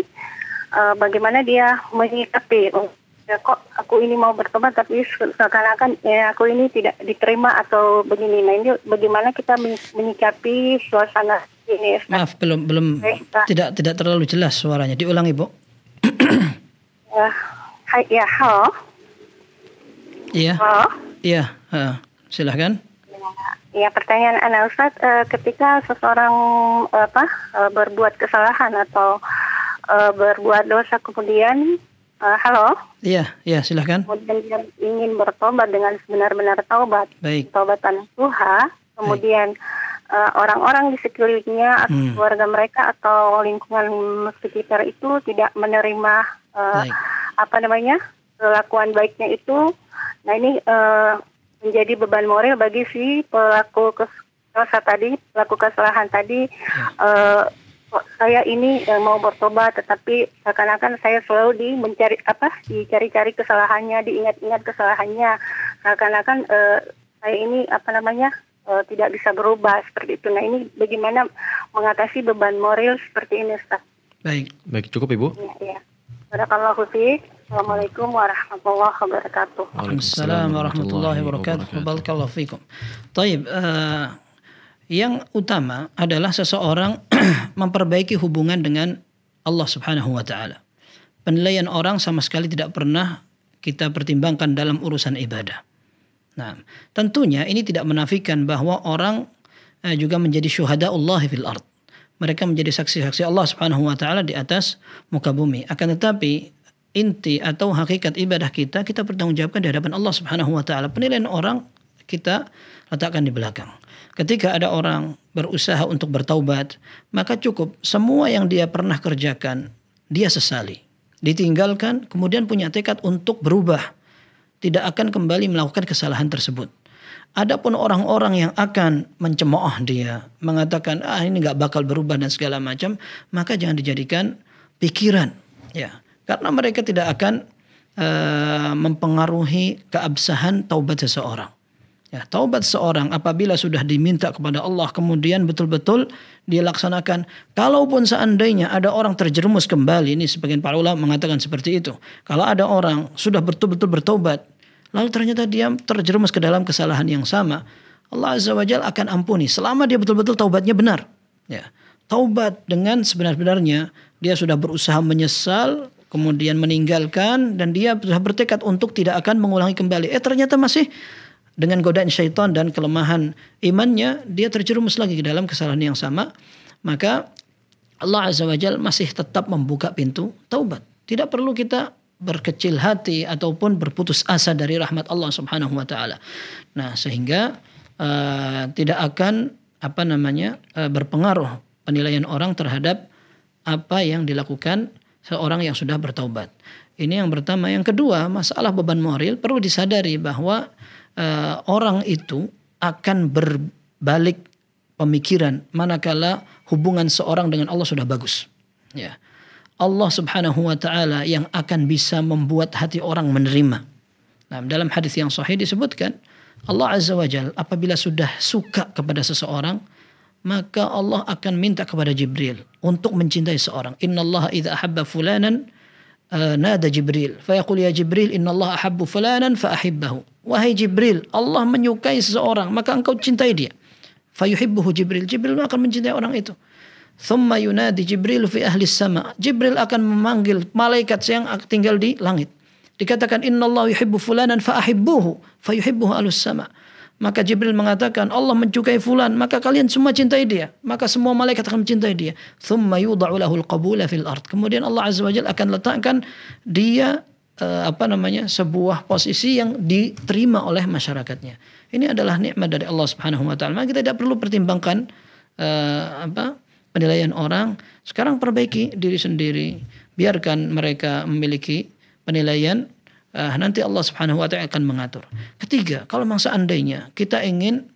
[SPEAKER 1] uh, bagaimana dia menyikapi oh, ya kok aku ini mau bertobat tapi seakan-akan ya aku ini tidak diterima atau begini nah ini bagaimana kita menyikapi suasana ini
[SPEAKER 3] maaf belum belum Resta. tidak tidak terlalu jelas suaranya diulangi bu
[SPEAKER 1] ya, hai, ya halo Iya. Oh.
[SPEAKER 3] Iya, uh, silahkan.
[SPEAKER 1] Ya, pertanyaan anak Ustaz, e, eh, ketika seseorang apa e, berbuat kesalahan atau e, berbuat dosa kemudian e, halo?
[SPEAKER 3] Iya, iya silahkan.
[SPEAKER 1] Kemudian dia ingin bertobat dengan sebenar-benar taubat. Baik. Taubatan suha, kemudian orang-orang e, di sekelilingnya atau hmm. keluarga mereka atau lingkungan sekitar itu tidak menerima e, apa namanya? kelakuan baiknya itu nah ini uh, menjadi beban moral bagi si pelaku kesalahan tadi pelaku kesalahan tadi uh, saya ini uh, mau bertobat tetapi seakan-akan saya selalu di mencari apa dicari-cari kesalahannya diingat-ingat kesalahannya seakan-akan uh, saya ini apa namanya uh, tidak bisa berubah seperti itu. Nah ini bagaimana mengatasi beban moral seperti ini, Ustaz?
[SPEAKER 4] Baik, baik cukup Ibu.
[SPEAKER 1] Iya, ya. Barakallahu fiik. Assalamualaikum
[SPEAKER 3] warahmatullahi
[SPEAKER 1] wabarakatuh.
[SPEAKER 3] Waalaikumsalam warahmatullahi wabarakatuh. Barakallahu fikum. Taib, uh, yang utama adalah seseorang memperbaiki hubungan dengan Allah Subhanahu wa taala. Penilaian orang sama sekali tidak pernah kita pertimbangkan dalam urusan ibadah. Nah, tentunya ini tidak menafikan bahwa orang eh, juga menjadi syuhada Allah fil ard. Mereka menjadi saksi-saksi Allah Subhanahu wa taala di atas muka bumi. Akan tetapi inti atau hakikat ibadah kita kita pertanggungjawabkan di hadapan Allah Subhanahu wa taala. Penilaian orang kita letakkan di belakang. Ketika ada orang berusaha untuk bertaubat, maka cukup semua yang dia pernah kerjakan dia sesali, ditinggalkan kemudian punya tekad untuk berubah. Tidak akan kembali melakukan kesalahan tersebut. Adapun orang-orang yang akan mencemooh dia, mengatakan ah ini nggak bakal berubah dan segala macam, maka jangan dijadikan pikiran, ya karena mereka tidak akan uh, mempengaruhi keabsahan taubat seseorang. Ya, taubat seseorang apabila sudah diminta kepada Allah kemudian betul-betul dilaksanakan. Kalaupun seandainya ada orang terjerumus kembali, ini sebagian para ulama mengatakan seperti itu. Kalau ada orang sudah betul-betul bertobat, lalu ternyata dia terjerumus ke dalam kesalahan yang sama, Allah Azza wa Jalla akan ampuni selama dia betul-betul taubatnya benar. Ya. Taubat dengan sebenar-benarnya dia sudah berusaha menyesal kemudian meninggalkan dan dia sudah bertekad untuk tidak akan mengulangi kembali. Eh ternyata masih dengan godaan syaitan dan kelemahan imannya dia terjerumus lagi ke dalam kesalahan yang sama. Maka Allah Azza wa Jal masih tetap membuka pintu taubat. Tidak perlu kita berkecil hati ataupun berputus asa dari rahmat Allah Subhanahu wa taala. Nah, sehingga uh, tidak akan apa namanya uh, berpengaruh penilaian orang terhadap apa yang dilakukan seorang yang sudah bertaubat. Ini yang pertama. Yang kedua, masalah beban moral perlu disadari bahwa e, orang itu akan berbalik pemikiran manakala hubungan seorang dengan Allah sudah bagus. Ya. Allah Subhanahu wa taala yang akan bisa membuat hati orang menerima. Nah, dalam hadis yang sahih disebutkan Allah Azza wa Jal apabila sudah suka kepada seseorang, maka Allah akan minta kepada Jibril untuk mencintai seorang. Inna Allah idha ahabba fulanan eh, nada Jibril. Fayaqul ya Jibril inna Allah ahabbu fulanan faahibbahu. Wahai Jibril, Allah menyukai seseorang, maka engkau cintai dia. Fayuhibbuhu Jibril. Jibril akan mencintai orang itu. Thumma yunadi Jibril fi ahli sama. Jibril akan memanggil malaikat yang tinggal di langit. Dikatakan inna Allah yuhibbu fulanan faahibbuhu. Fayuhibbuhu alus sama. Maka Jibril mengatakan Allah mencukai fulan, maka kalian semua cintai dia. Maka semua malaikat akan mencintai dia. Thumma yudha'u lahul qabula fil ard. Kemudian Allah Azza wa Jalla akan letakkan dia eh, apa namanya? sebuah posisi yang diterima oleh masyarakatnya. Ini adalah nikmat dari Allah Subhanahu wa taala. Maka kita tidak perlu pertimbangkan eh, apa? penilaian orang. Sekarang perbaiki diri sendiri. Biarkan mereka memiliki penilaian uh, nanti Allah Subhanahu wa taala akan mengatur. Ketiga, kalau memang seandainya kita ingin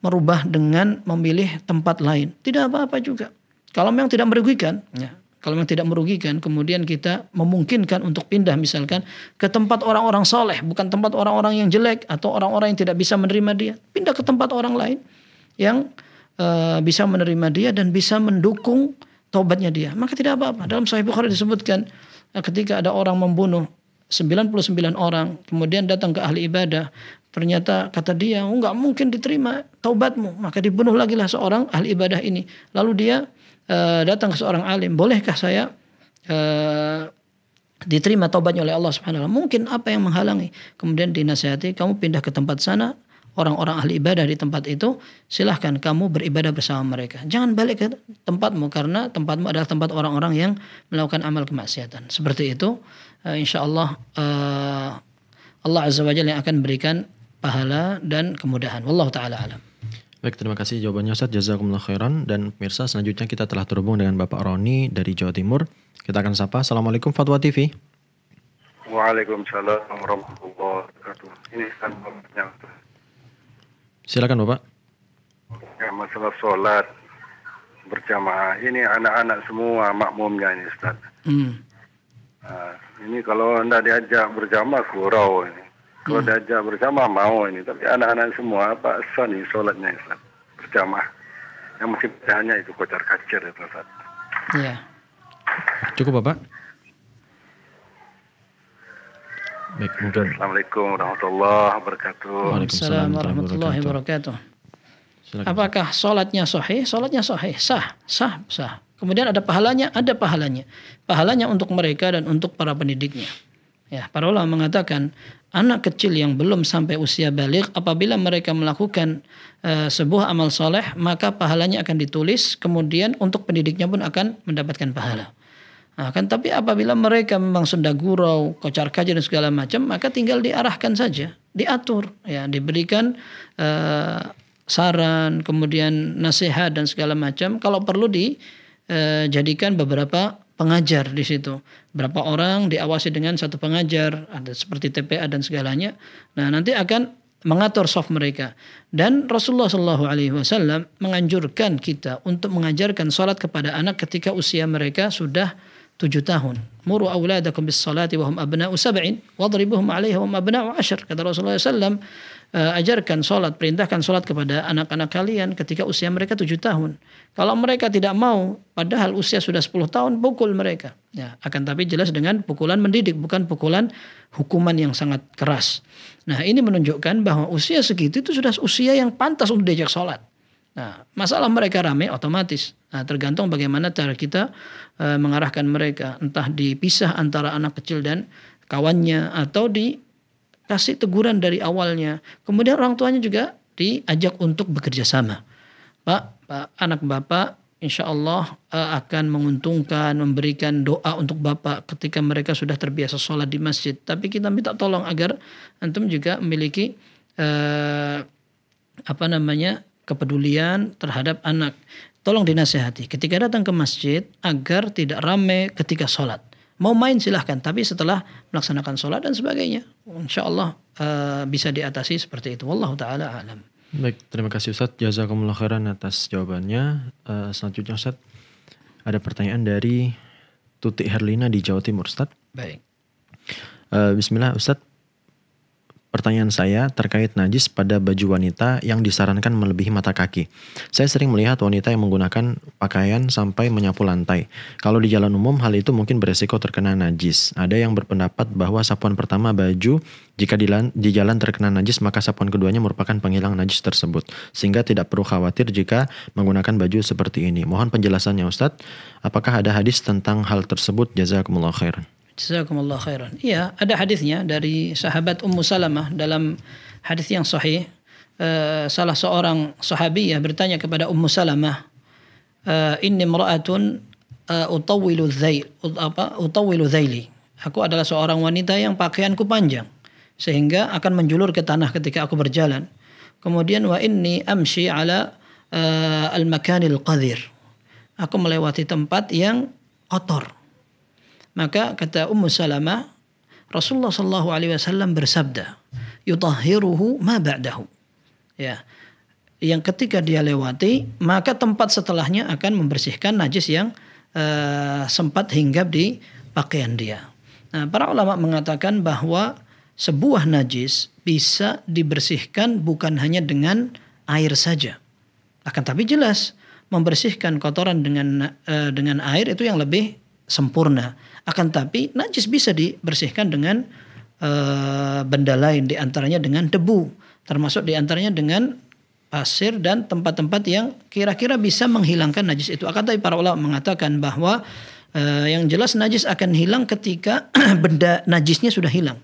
[SPEAKER 3] merubah dengan memilih tempat lain, tidak apa-apa juga. Kalau memang tidak merugikan, ya. Kalau memang tidak merugikan, kemudian kita memungkinkan untuk pindah misalkan ke tempat orang-orang soleh, bukan tempat orang-orang yang jelek atau orang-orang yang tidak bisa menerima dia. Pindah ke tempat orang lain yang uh, bisa menerima dia dan bisa mendukung taubatnya dia. Maka tidak apa-apa. Dalam Sahih Bukhari disebutkan eh, ketika ada orang membunuh 99 orang kemudian datang ke ahli ibadah ternyata kata dia enggak oh, nggak mungkin diterima taubatmu maka dibunuh lagi lah seorang ahli ibadah ini lalu dia uh, datang ke seorang alim bolehkah saya uh, diterima taubatnya oleh Allah subhanahu wa mungkin apa yang menghalangi kemudian dinasihati kamu pindah ke tempat sana orang-orang ahli ibadah di tempat itu silahkan kamu beribadah bersama mereka jangan balik ke tempatmu karena tempatmu adalah tempat orang-orang yang melakukan amal kemaksiatan seperti itu uh, eh, insya Allah uh, eh, Allah azza wajalla yang akan berikan pahala dan kemudahan. Wallahu taala alam.
[SPEAKER 4] Baik, terima kasih jawabannya Ustaz. Jazakumullah khairan. Dan pemirsa, selanjutnya kita telah terhubung dengan Bapak Roni dari Jawa Timur. Kita akan sapa. Assalamualaikum Fatwa TV.
[SPEAKER 6] Waalaikumsalam
[SPEAKER 1] warahmatullahi wabarakatuh. Ini sananya. Silakan Bapak. Ya, masalah sholat berjamaah. Ini anak-anak semua makmumnya ini Ustaz. Hmm. Uh, ini kalau anda diajak berjamaah kurau ini. Kalau hmm. diajak berjamaah mau ini. Tapi anak-anak semua pak sani sholatnya Ustaz. Berjamaah. Yang mesti hanya itu kocar kacir itu Ustaz.
[SPEAKER 4] Iya. Cukup Bapak? Baik,
[SPEAKER 1] mudah. Assalamualaikum warahmatullahi wabarakatuh.
[SPEAKER 3] Waalaikumsalam warahmatullahi wabarakatuh. Apakah sholatnya sahih? Sholatnya sahih, sah, sah, sah. Kemudian ada pahalanya, ada pahalanya. Pahalanya untuk mereka dan untuk para pendidiknya. Ya, para ulama mengatakan anak kecil yang belum sampai usia balik apabila mereka melakukan e, sebuah amal soleh maka pahalanya akan ditulis kemudian untuk pendidiknya pun akan mendapatkan pahala. Nah, kan tapi apabila mereka memang sudah gurau, kocar kacir dan segala macam maka tinggal diarahkan saja, diatur ya, diberikan e, saran, kemudian nasihat dan segala macam kalau perlu di e, jadikan beberapa pengajar di situ. Berapa orang diawasi dengan satu pengajar, ada seperti TPA dan segalanya. Nah, nanti akan mengatur soft mereka. Dan Rasulullah Shallallahu Alaihi Wasallam menganjurkan kita untuk mengajarkan sholat kepada anak ketika usia mereka sudah tujuh tahun. Muru awladakum bis salati wa hum abna'u sab'in wadribuhum 'alaiha wa hum abna'u 'ashr. Kata Rasulullah SAW, uh, ajarkan sholat, perintahkan sholat kepada anak-anak kalian ketika usia mereka tujuh tahun. Kalau mereka tidak mau, padahal usia sudah sepuluh tahun, pukul mereka. Ya, akan tapi jelas dengan pukulan mendidik, bukan pukulan hukuman yang sangat keras. Nah ini menunjukkan bahwa usia segitu itu sudah usia yang pantas untuk diajak sholat. Nah, masalah mereka rame otomatis. Nah, tergantung bagaimana cara kita e, mengarahkan mereka, entah dipisah antara anak kecil dan kawannya atau di kasih teguran dari awalnya. Kemudian orang tuanya juga diajak untuk bekerja sama. Pak, Pak anak Bapak insya Allah eh, akan menguntungkan, memberikan doa untuk Bapak ketika mereka sudah terbiasa sholat di masjid. Tapi kita minta tolong agar Antum juga memiliki eh, apa namanya kepedulian terhadap anak. Tolong dinasehati ketika datang ke masjid agar tidak ramai ketika sholat Mau main silahkan, tapi setelah melaksanakan sholat dan sebagainya, insya Allah uh, eh, bisa diatasi seperti itu. Wallahu taala alam.
[SPEAKER 4] Baik, terima kasih Ustadz. Jazakumullah khairan atas jawabannya. Uh, selanjutnya Ustadz, ada pertanyaan dari Tuti Herlina di Jawa Timur Ustadz. Baik. Uh, Bismillah Ustadz, Pertanyaan saya terkait najis pada baju wanita yang disarankan melebihi mata kaki. Saya sering melihat wanita yang menggunakan pakaian sampai menyapu lantai. Kalau di jalan umum, hal itu mungkin beresiko terkena najis. Ada yang berpendapat bahwa sapuan pertama baju jika di, jalan terkena najis, maka sapuan keduanya merupakan penghilang najis tersebut. Sehingga tidak perlu khawatir jika menggunakan baju seperti ini. Mohon penjelasannya Ustadz, apakah ada hadis tentang hal tersebut? Jazakumullah khairan.
[SPEAKER 3] Jazakumullah khairan. Iya, ada hadisnya dari sahabat Ummu Salamah dalam hadis yang sahih. Uh, salah seorang Sahabi ya bertanya kepada Ummu Salamah, uh, "Inni imra'atun uh, utawwilu ut, apa? Utawwilu dhaili." Aku adalah seorang wanita yang pakaianku panjang sehingga akan menjulur ke tanah ketika aku berjalan. Kemudian wa inni amshi ala uh, al-makanil qadir. Aku melewati tempat yang kotor maka kata Ummu Salama Rasulullah Shallallahu Alaihi Wasallam bersabda, yutahhiruhu ma ba'dahu. Ya, yang ketika dia lewati, maka tempat setelahnya akan membersihkan najis yang uh, sempat hinggap di pakaian dia. Nah, para ulama mengatakan bahwa sebuah najis bisa dibersihkan bukan hanya dengan air saja. Akan tapi jelas membersihkan kotoran dengan uh, dengan air itu yang lebih sempurna. Akan tapi najis bisa dibersihkan dengan e, benda lain, diantaranya dengan debu, termasuk diantaranya dengan pasir dan tempat-tempat yang kira-kira bisa menghilangkan najis itu. Akan tapi para ulama mengatakan bahwa e, yang jelas najis akan hilang ketika benda najisnya sudah hilang.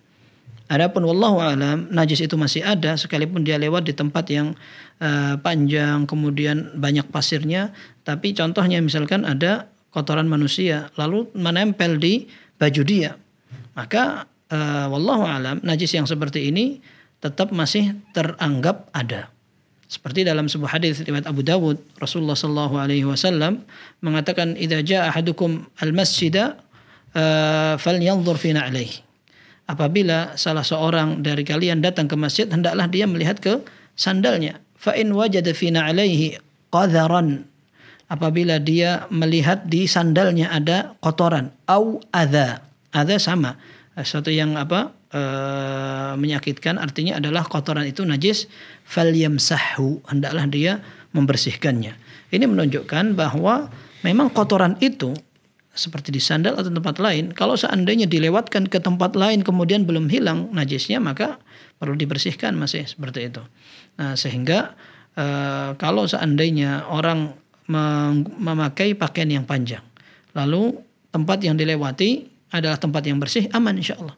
[SPEAKER 3] Adapun wallahu alam najis itu masih ada sekalipun dia lewat di tempat yang uh, panjang kemudian banyak pasirnya tapi contohnya misalkan ada kotoran manusia lalu menempel di baju dia maka uh, wallahu alam najis yang seperti ini tetap masih teranggap ada seperti dalam sebuah hadis riwayat Abu Dawud Rasulullah Shallallahu Alaihi Wasallam mengatakan idza jaa ahadukum al masjida uh, eh, yanzur fina apabila salah seorang dari kalian datang ke masjid hendaklah dia melihat ke sandalnya fa in wajada fina alaihi qadharan apabila dia melihat di sandalnya ada kotoran au ada, ada sama sesuatu yang apa e, menyakitkan artinya adalah kotoran itu najis fal sahu hendaklah dia membersihkannya ini menunjukkan bahwa memang kotoran itu seperti di sandal atau tempat lain kalau seandainya dilewatkan ke tempat lain kemudian belum hilang najisnya maka perlu dibersihkan masih seperti itu nah sehingga e, kalau seandainya orang memakai pakaian yang panjang. Lalu tempat yang dilewati adalah tempat yang bersih, aman insya Allah.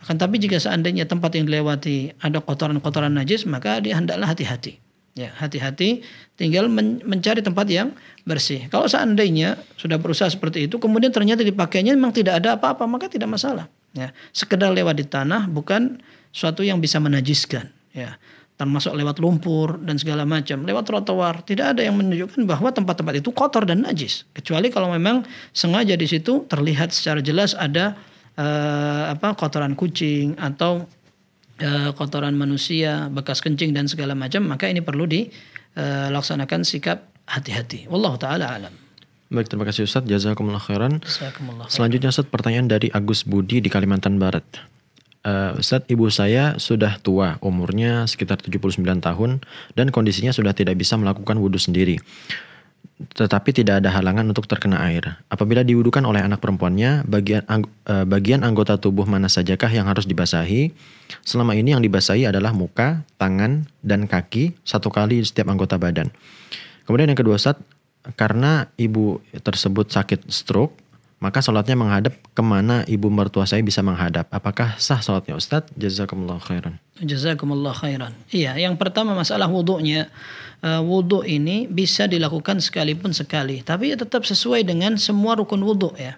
[SPEAKER 3] Akan tapi jika seandainya tempat yang dilewati ada kotoran-kotoran najis, maka dihendaklah hati-hati. Ya, hati-hati tinggal men mencari tempat yang bersih. Kalau seandainya sudah berusaha seperti itu, kemudian ternyata dipakainya memang tidak ada apa-apa, maka tidak masalah. Ya, sekedar lewat di tanah bukan suatu yang bisa menajiskan. Ya, termasuk lewat lumpur dan segala macam, lewat trotoar. Tidak ada yang menunjukkan bahwa tempat-tempat itu kotor dan najis, kecuali kalau memang sengaja di situ terlihat secara jelas ada eh, apa kotoran kucing atau eh, kotoran manusia, bekas kencing dan segala macam, maka ini perlu dilaksanakan eh, sikap hati-hati. Wallahu taala alam.
[SPEAKER 4] Baik, terima kasih Ustaz. Jazakumullah khairan.
[SPEAKER 3] Jazakumullah
[SPEAKER 4] khairan. Selanjutnya Ustaz pertanyaan dari Agus Budi di Kalimantan Barat uh, ibu saya sudah tua, umurnya sekitar 79 tahun dan kondisinya sudah tidak bisa melakukan wudhu sendiri. Tetapi tidak ada halangan untuk terkena air. Apabila diwudukan oleh anak perempuannya, bagian ang uh, bagian anggota tubuh mana sajakah yang harus dibasahi? Selama ini yang dibasahi adalah muka, tangan, dan kaki satu kali setiap anggota badan. Kemudian yang kedua saat karena ibu tersebut sakit stroke, maka sholatnya menghadap kemana ibu mertua saya bisa menghadap. Apakah sah sholatnya Ustadz? Jazakumullah khairan.
[SPEAKER 3] Jazakumullah khairan. Iya, yang pertama masalah wudhunya. Uh, eh, wudhu ini bisa dilakukan sekalipun sekali. Tapi ya tetap sesuai dengan semua rukun wudhu ya.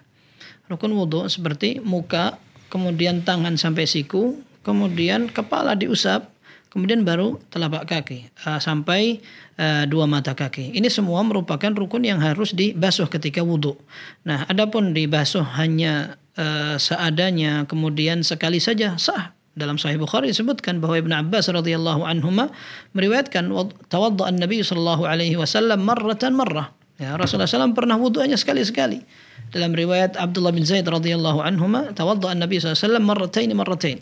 [SPEAKER 3] Rukun wudhu seperti muka, kemudian tangan sampai siku, kemudian kepala diusap, kemudian baru telapak kaki uh, sampai uh, dua mata kaki. Ini semua merupakan rukun yang harus dibasuh ketika wudhu. Nah, adapun dibasuh hanya uh, seadanya, kemudian sekali saja sah. Dalam Sahih Bukhari disebutkan bahwa Ibn Abbas radhiyallahu anhuma meriwayatkan tawadda Nabi sallallahu alaihi wasallam marratan marrah. Ya, Rasulullah SAW pernah wudhu hanya sekali-sekali. Dalam riwayat Abdullah bin Zaid radhiyallahu anhuma tawadda Nabi sallallahu alaihi wasallam marratain marratain.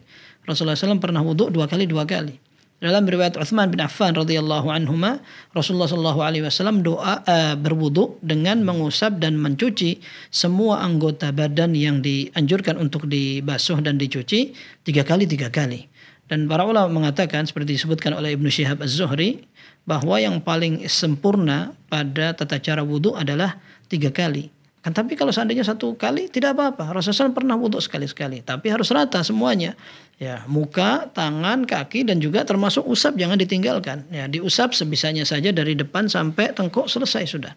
[SPEAKER 3] Rasulullah SAW pernah wudhu dua kali dua kali dalam riwayat Utsman bin Affan radhiyallahu anhuma Rasulullah shallallahu alaihi wasallam doa uh, berwudu dengan mengusap dan mencuci semua anggota badan yang dianjurkan untuk dibasuh dan dicuci tiga kali tiga kali dan para ulama mengatakan seperti disebutkan oleh Ibnu Syihab Az-Zuhri bahwa yang paling sempurna pada tata cara wudhu adalah tiga kali Kan tapi kalau seandainya satu kali tidak apa-apa. Rasulullah SAW pernah wudhu sekali-sekali. Tapi harus rata semuanya. Ya, muka, tangan, kaki dan juga termasuk usap jangan ditinggalkan. Ya, diusap sebisanya saja dari depan sampai tengkuk selesai sudah.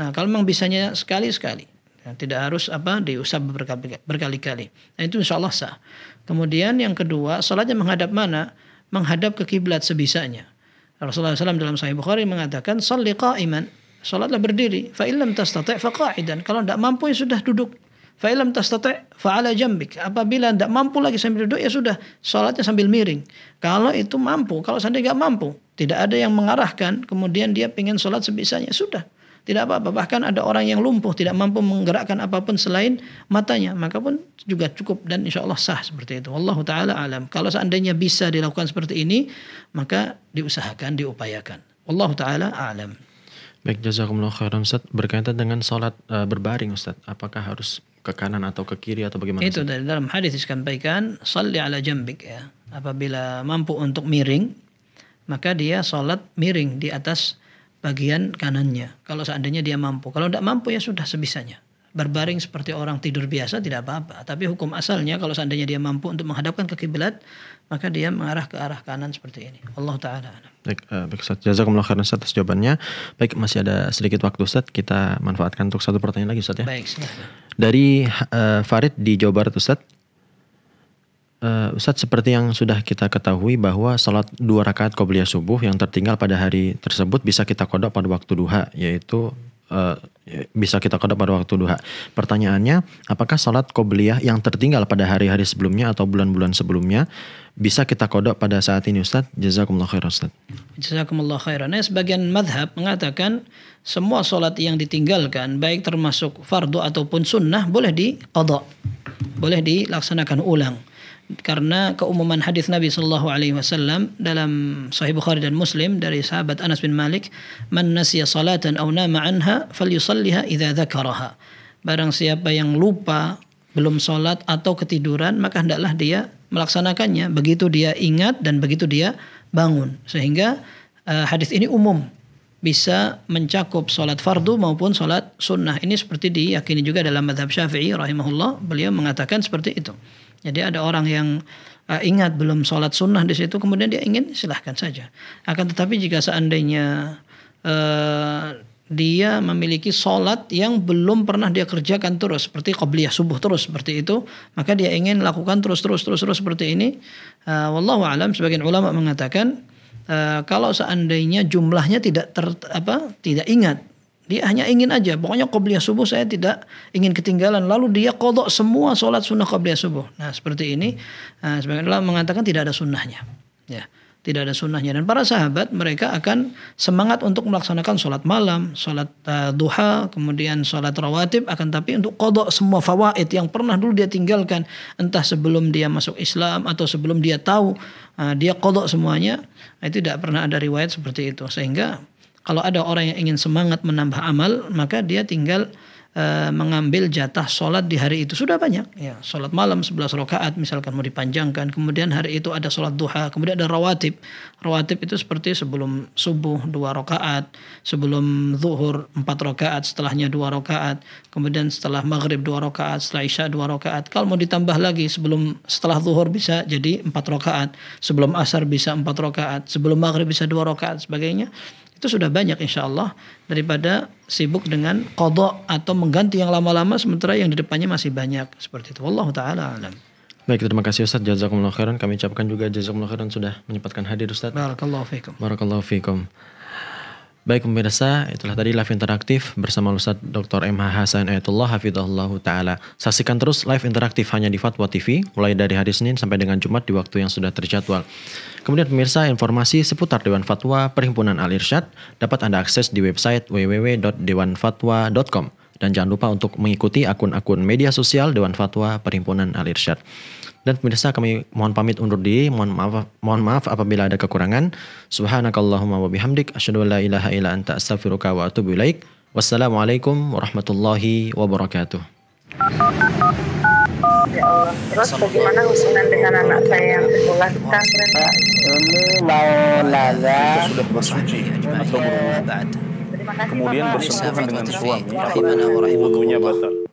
[SPEAKER 3] Nah, kalau memang bisanya sekali-sekali. Ya, tidak harus apa diusap berkali-kali. Nah, itu insya Allah sah. Kemudian yang kedua, sholatnya menghadap mana? Menghadap ke kiblat sebisanya. Rasulullah SAW dalam Sahih Bukhari mengatakan, "Shalli qa'iman." Salatlah berdiri. Fa'ilam tastati' faqa'idan. Kalau tidak mampu ya sudah duduk. Fa'ilam tastati' fa'ala jambik. Apabila tidak mampu lagi sambil duduk ya sudah. Salatnya sambil miring. Kalau itu mampu. Kalau seandainya nggak mampu. Tidak ada yang mengarahkan. Kemudian dia pingin salat sebisanya. Sudah tidak apa-apa. Bahkan ada orang yang lumpuh tidak mampu menggerakkan apapun selain matanya, maka pun juga cukup dan insya Allah sah seperti itu. Allah taala alam. Kalau seandainya bisa dilakukan seperti ini, maka diusahakan, diupayakan. Allah taala
[SPEAKER 4] alam. Baik, jazakumullah khairan Ustaz. Berkaitan dengan sholat uh, berbaring Ustaz, apakah harus ke kanan atau ke kiri atau bagaimana? Itu
[SPEAKER 3] dari dalam hadis disampaikan, salli ala jambik ya. Apabila mampu untuk miring, maka dia sholat miring di atas bagian kanannya. Kalau seandainya dia mampu. Kalau tidak mampu ya sudah sebisanya. Berbaring seperti orang tidur biasa tidak apa-apa. Tapi hukum asalnya kalau seandainya dia mampu untuk menghadapkan ke kiblat, maka dia mengarah ke arah kanan seperti ini. Allah taala
[SPEAKER 4] Baik, uh, baik Ustaz. Jazakumullah khairan Ustaz atas jawabannya. Baik, masih ada sedikit waktu Ustaz. Kita manfaatkan untuk satu pertanyaan lagi Ustaz ya. Baik, silakan. Dari uh, Farid di Jawa Barat Ustaz. Uh, Ustaz seperti yang sudah kita ketahui bahwa salat dua rakaat qobliyah subuh yang tertinggal pada hari tersebut bisa kita kodok pada waktu duha yaitu Eh, bisa kita kodok pada waktu duha. Pertanyaannya, apakah salat qobliyah yang tertinggal pada hari-hari sebelumnya atau bulan-bulan sebelumnya bisa kita kodok pada saat ini Ustaz? Jazakumullah khairan Ustaz.
[SPEAKER 3] Jazakumullah khairan. Nah, sebagian madhab mengatakan semua salat yang ditinggalkan baik termasuk fardu ataupun sunnah boleh dikodok. Boleh dilaksanakan ulang karena keumuman hadis Nabi Shallallahu Alaihi Wasallam dalam Sahih Bukhari dan Muslim dari sahabat Anas bin Malik, man nasya salatan aw nama anha falyusalliha idza dzakaraha. Barang siapa yang lupa belum sholat atau ketiduran maka hendaklah dia melaksanakannya begitu dia ingat dan begitu dia bangun sehingga uh, hadis ini umum bisa mencakup sholat fardu maupun sholat sunnah ini seperti diyakini juga dalam madhab syafi'i rahimahullah beliau mengatakan seperti itu jadi ada orang yang uh, ingat belum sholat sunnah di situ, kemudian dia ingin silahkan saja. Akan tetapi jika seandainya uh, dia memiliki sholat yang belum pernah dia kerjakan terus seperti qabliyah subuh terus seperti itu maka dia ingin lakukan terus terus terus terus seperti ini uh, wallahu alam sebagian ulama mengatakan uh, kalau seandainya jumlahnya tidak ter, apa tidak ingat dia hanya ingin aja, pokoknya qobliyah subuh saya tidak ingin ketinggalan. Lalu dia kodok semua sholat sunnah qobliyah subuh. Nah seperti ini, nah, sebagian ulama mengatakan tidak ada sunnahnya. Ya, tidak ada sunnahnya. Dan para sahabat mereka akan semangat untuk melaksanakan sholat malam, sholat uh, duha, kemudian sholat rawatib. Akan tapi untuk kodok semua fawaid yang pernah dulu dia tinggalkan. Entah sebelum dia masuk Islam atau sebelum dia tahu uh, dia kodok semuanya. Itu tidak pernah ada riwayat seperti itu. Sehingga kalau ada orang yang ingin semangat menambah amal, maka dia tinggal uh, mengambil jatah sholat di hari itu sudah banyak ya, ya sholat malam 11 rakaat misalkan mau dipanjangkan kemudian hari itu ada sholat duha kemudian ada rawatib rawatib itu seperti sebelum subuh dua rakaat sebelum zuhur empat rakaat setelahnya dua rakaat kemudian setelah maghrib dua rakaat setelah isya dua rakaat kalau mau ditambah lagi sebelum setelah zuhur bisa jadi empat rakaat sebelum asar bisa empat rakaat sebelum maghrib bisa dua rakaat sebagainya itu sudah banyak insya Allah daripada sibuk dengan kodok atau mengganti yang lama-lama sementara yang di depannya masih banyak seperti itu. Wallahu taala alam.
[SPEAKER 4] Baik, terima kasih Ustaz. Jazakumullah khairan. Kami ucapkan juga jazakumullah khairan sudah menyempatkan hadir Ustaz. Barakallahu fiikum. Barakallahu fiikum. Baik pemirsa, itulah tadi live interaktif bersama Ustaz Dr. M.H. Hasan Ayatullah Hafidhullah Ta'ala. Saksikan terus live interaktif hanya di Fatwa TV, mulai dari hari Senin sampai dengan Jumat di waktu yang sudah terjadwal. Kemudian pemirsa, informasi seputar Dewan Fatwa Perhimpunan Al-Irsyad dapat Anda akses di website www.dewanfatwa.com. Dan jangan lupa untuk mengikuti akun-akun media sosial Dewan Fatwa Perhimpunan Al-Irsyad. Dan pemirsa kami mohon pamit undur diri, mohon maaf, mohon maaf apabila ada kekurangan. Subhanakallahumma wa bihamdik, asyhadu an la ilaha illa anta astaghfiruka wa atubu ilaik. Wassalamualaikum warahmatullahi wabarakatuh.
[SPEAKER 1] Ya Allah. Terus bagaimana hubungan dengan anak saya yang sekolah di pesantren? Ini mau lada. Sudah
[SPEAKER 2] bersuci Kemudian bersentuhan dengan suami, Rahimana wudunya batal?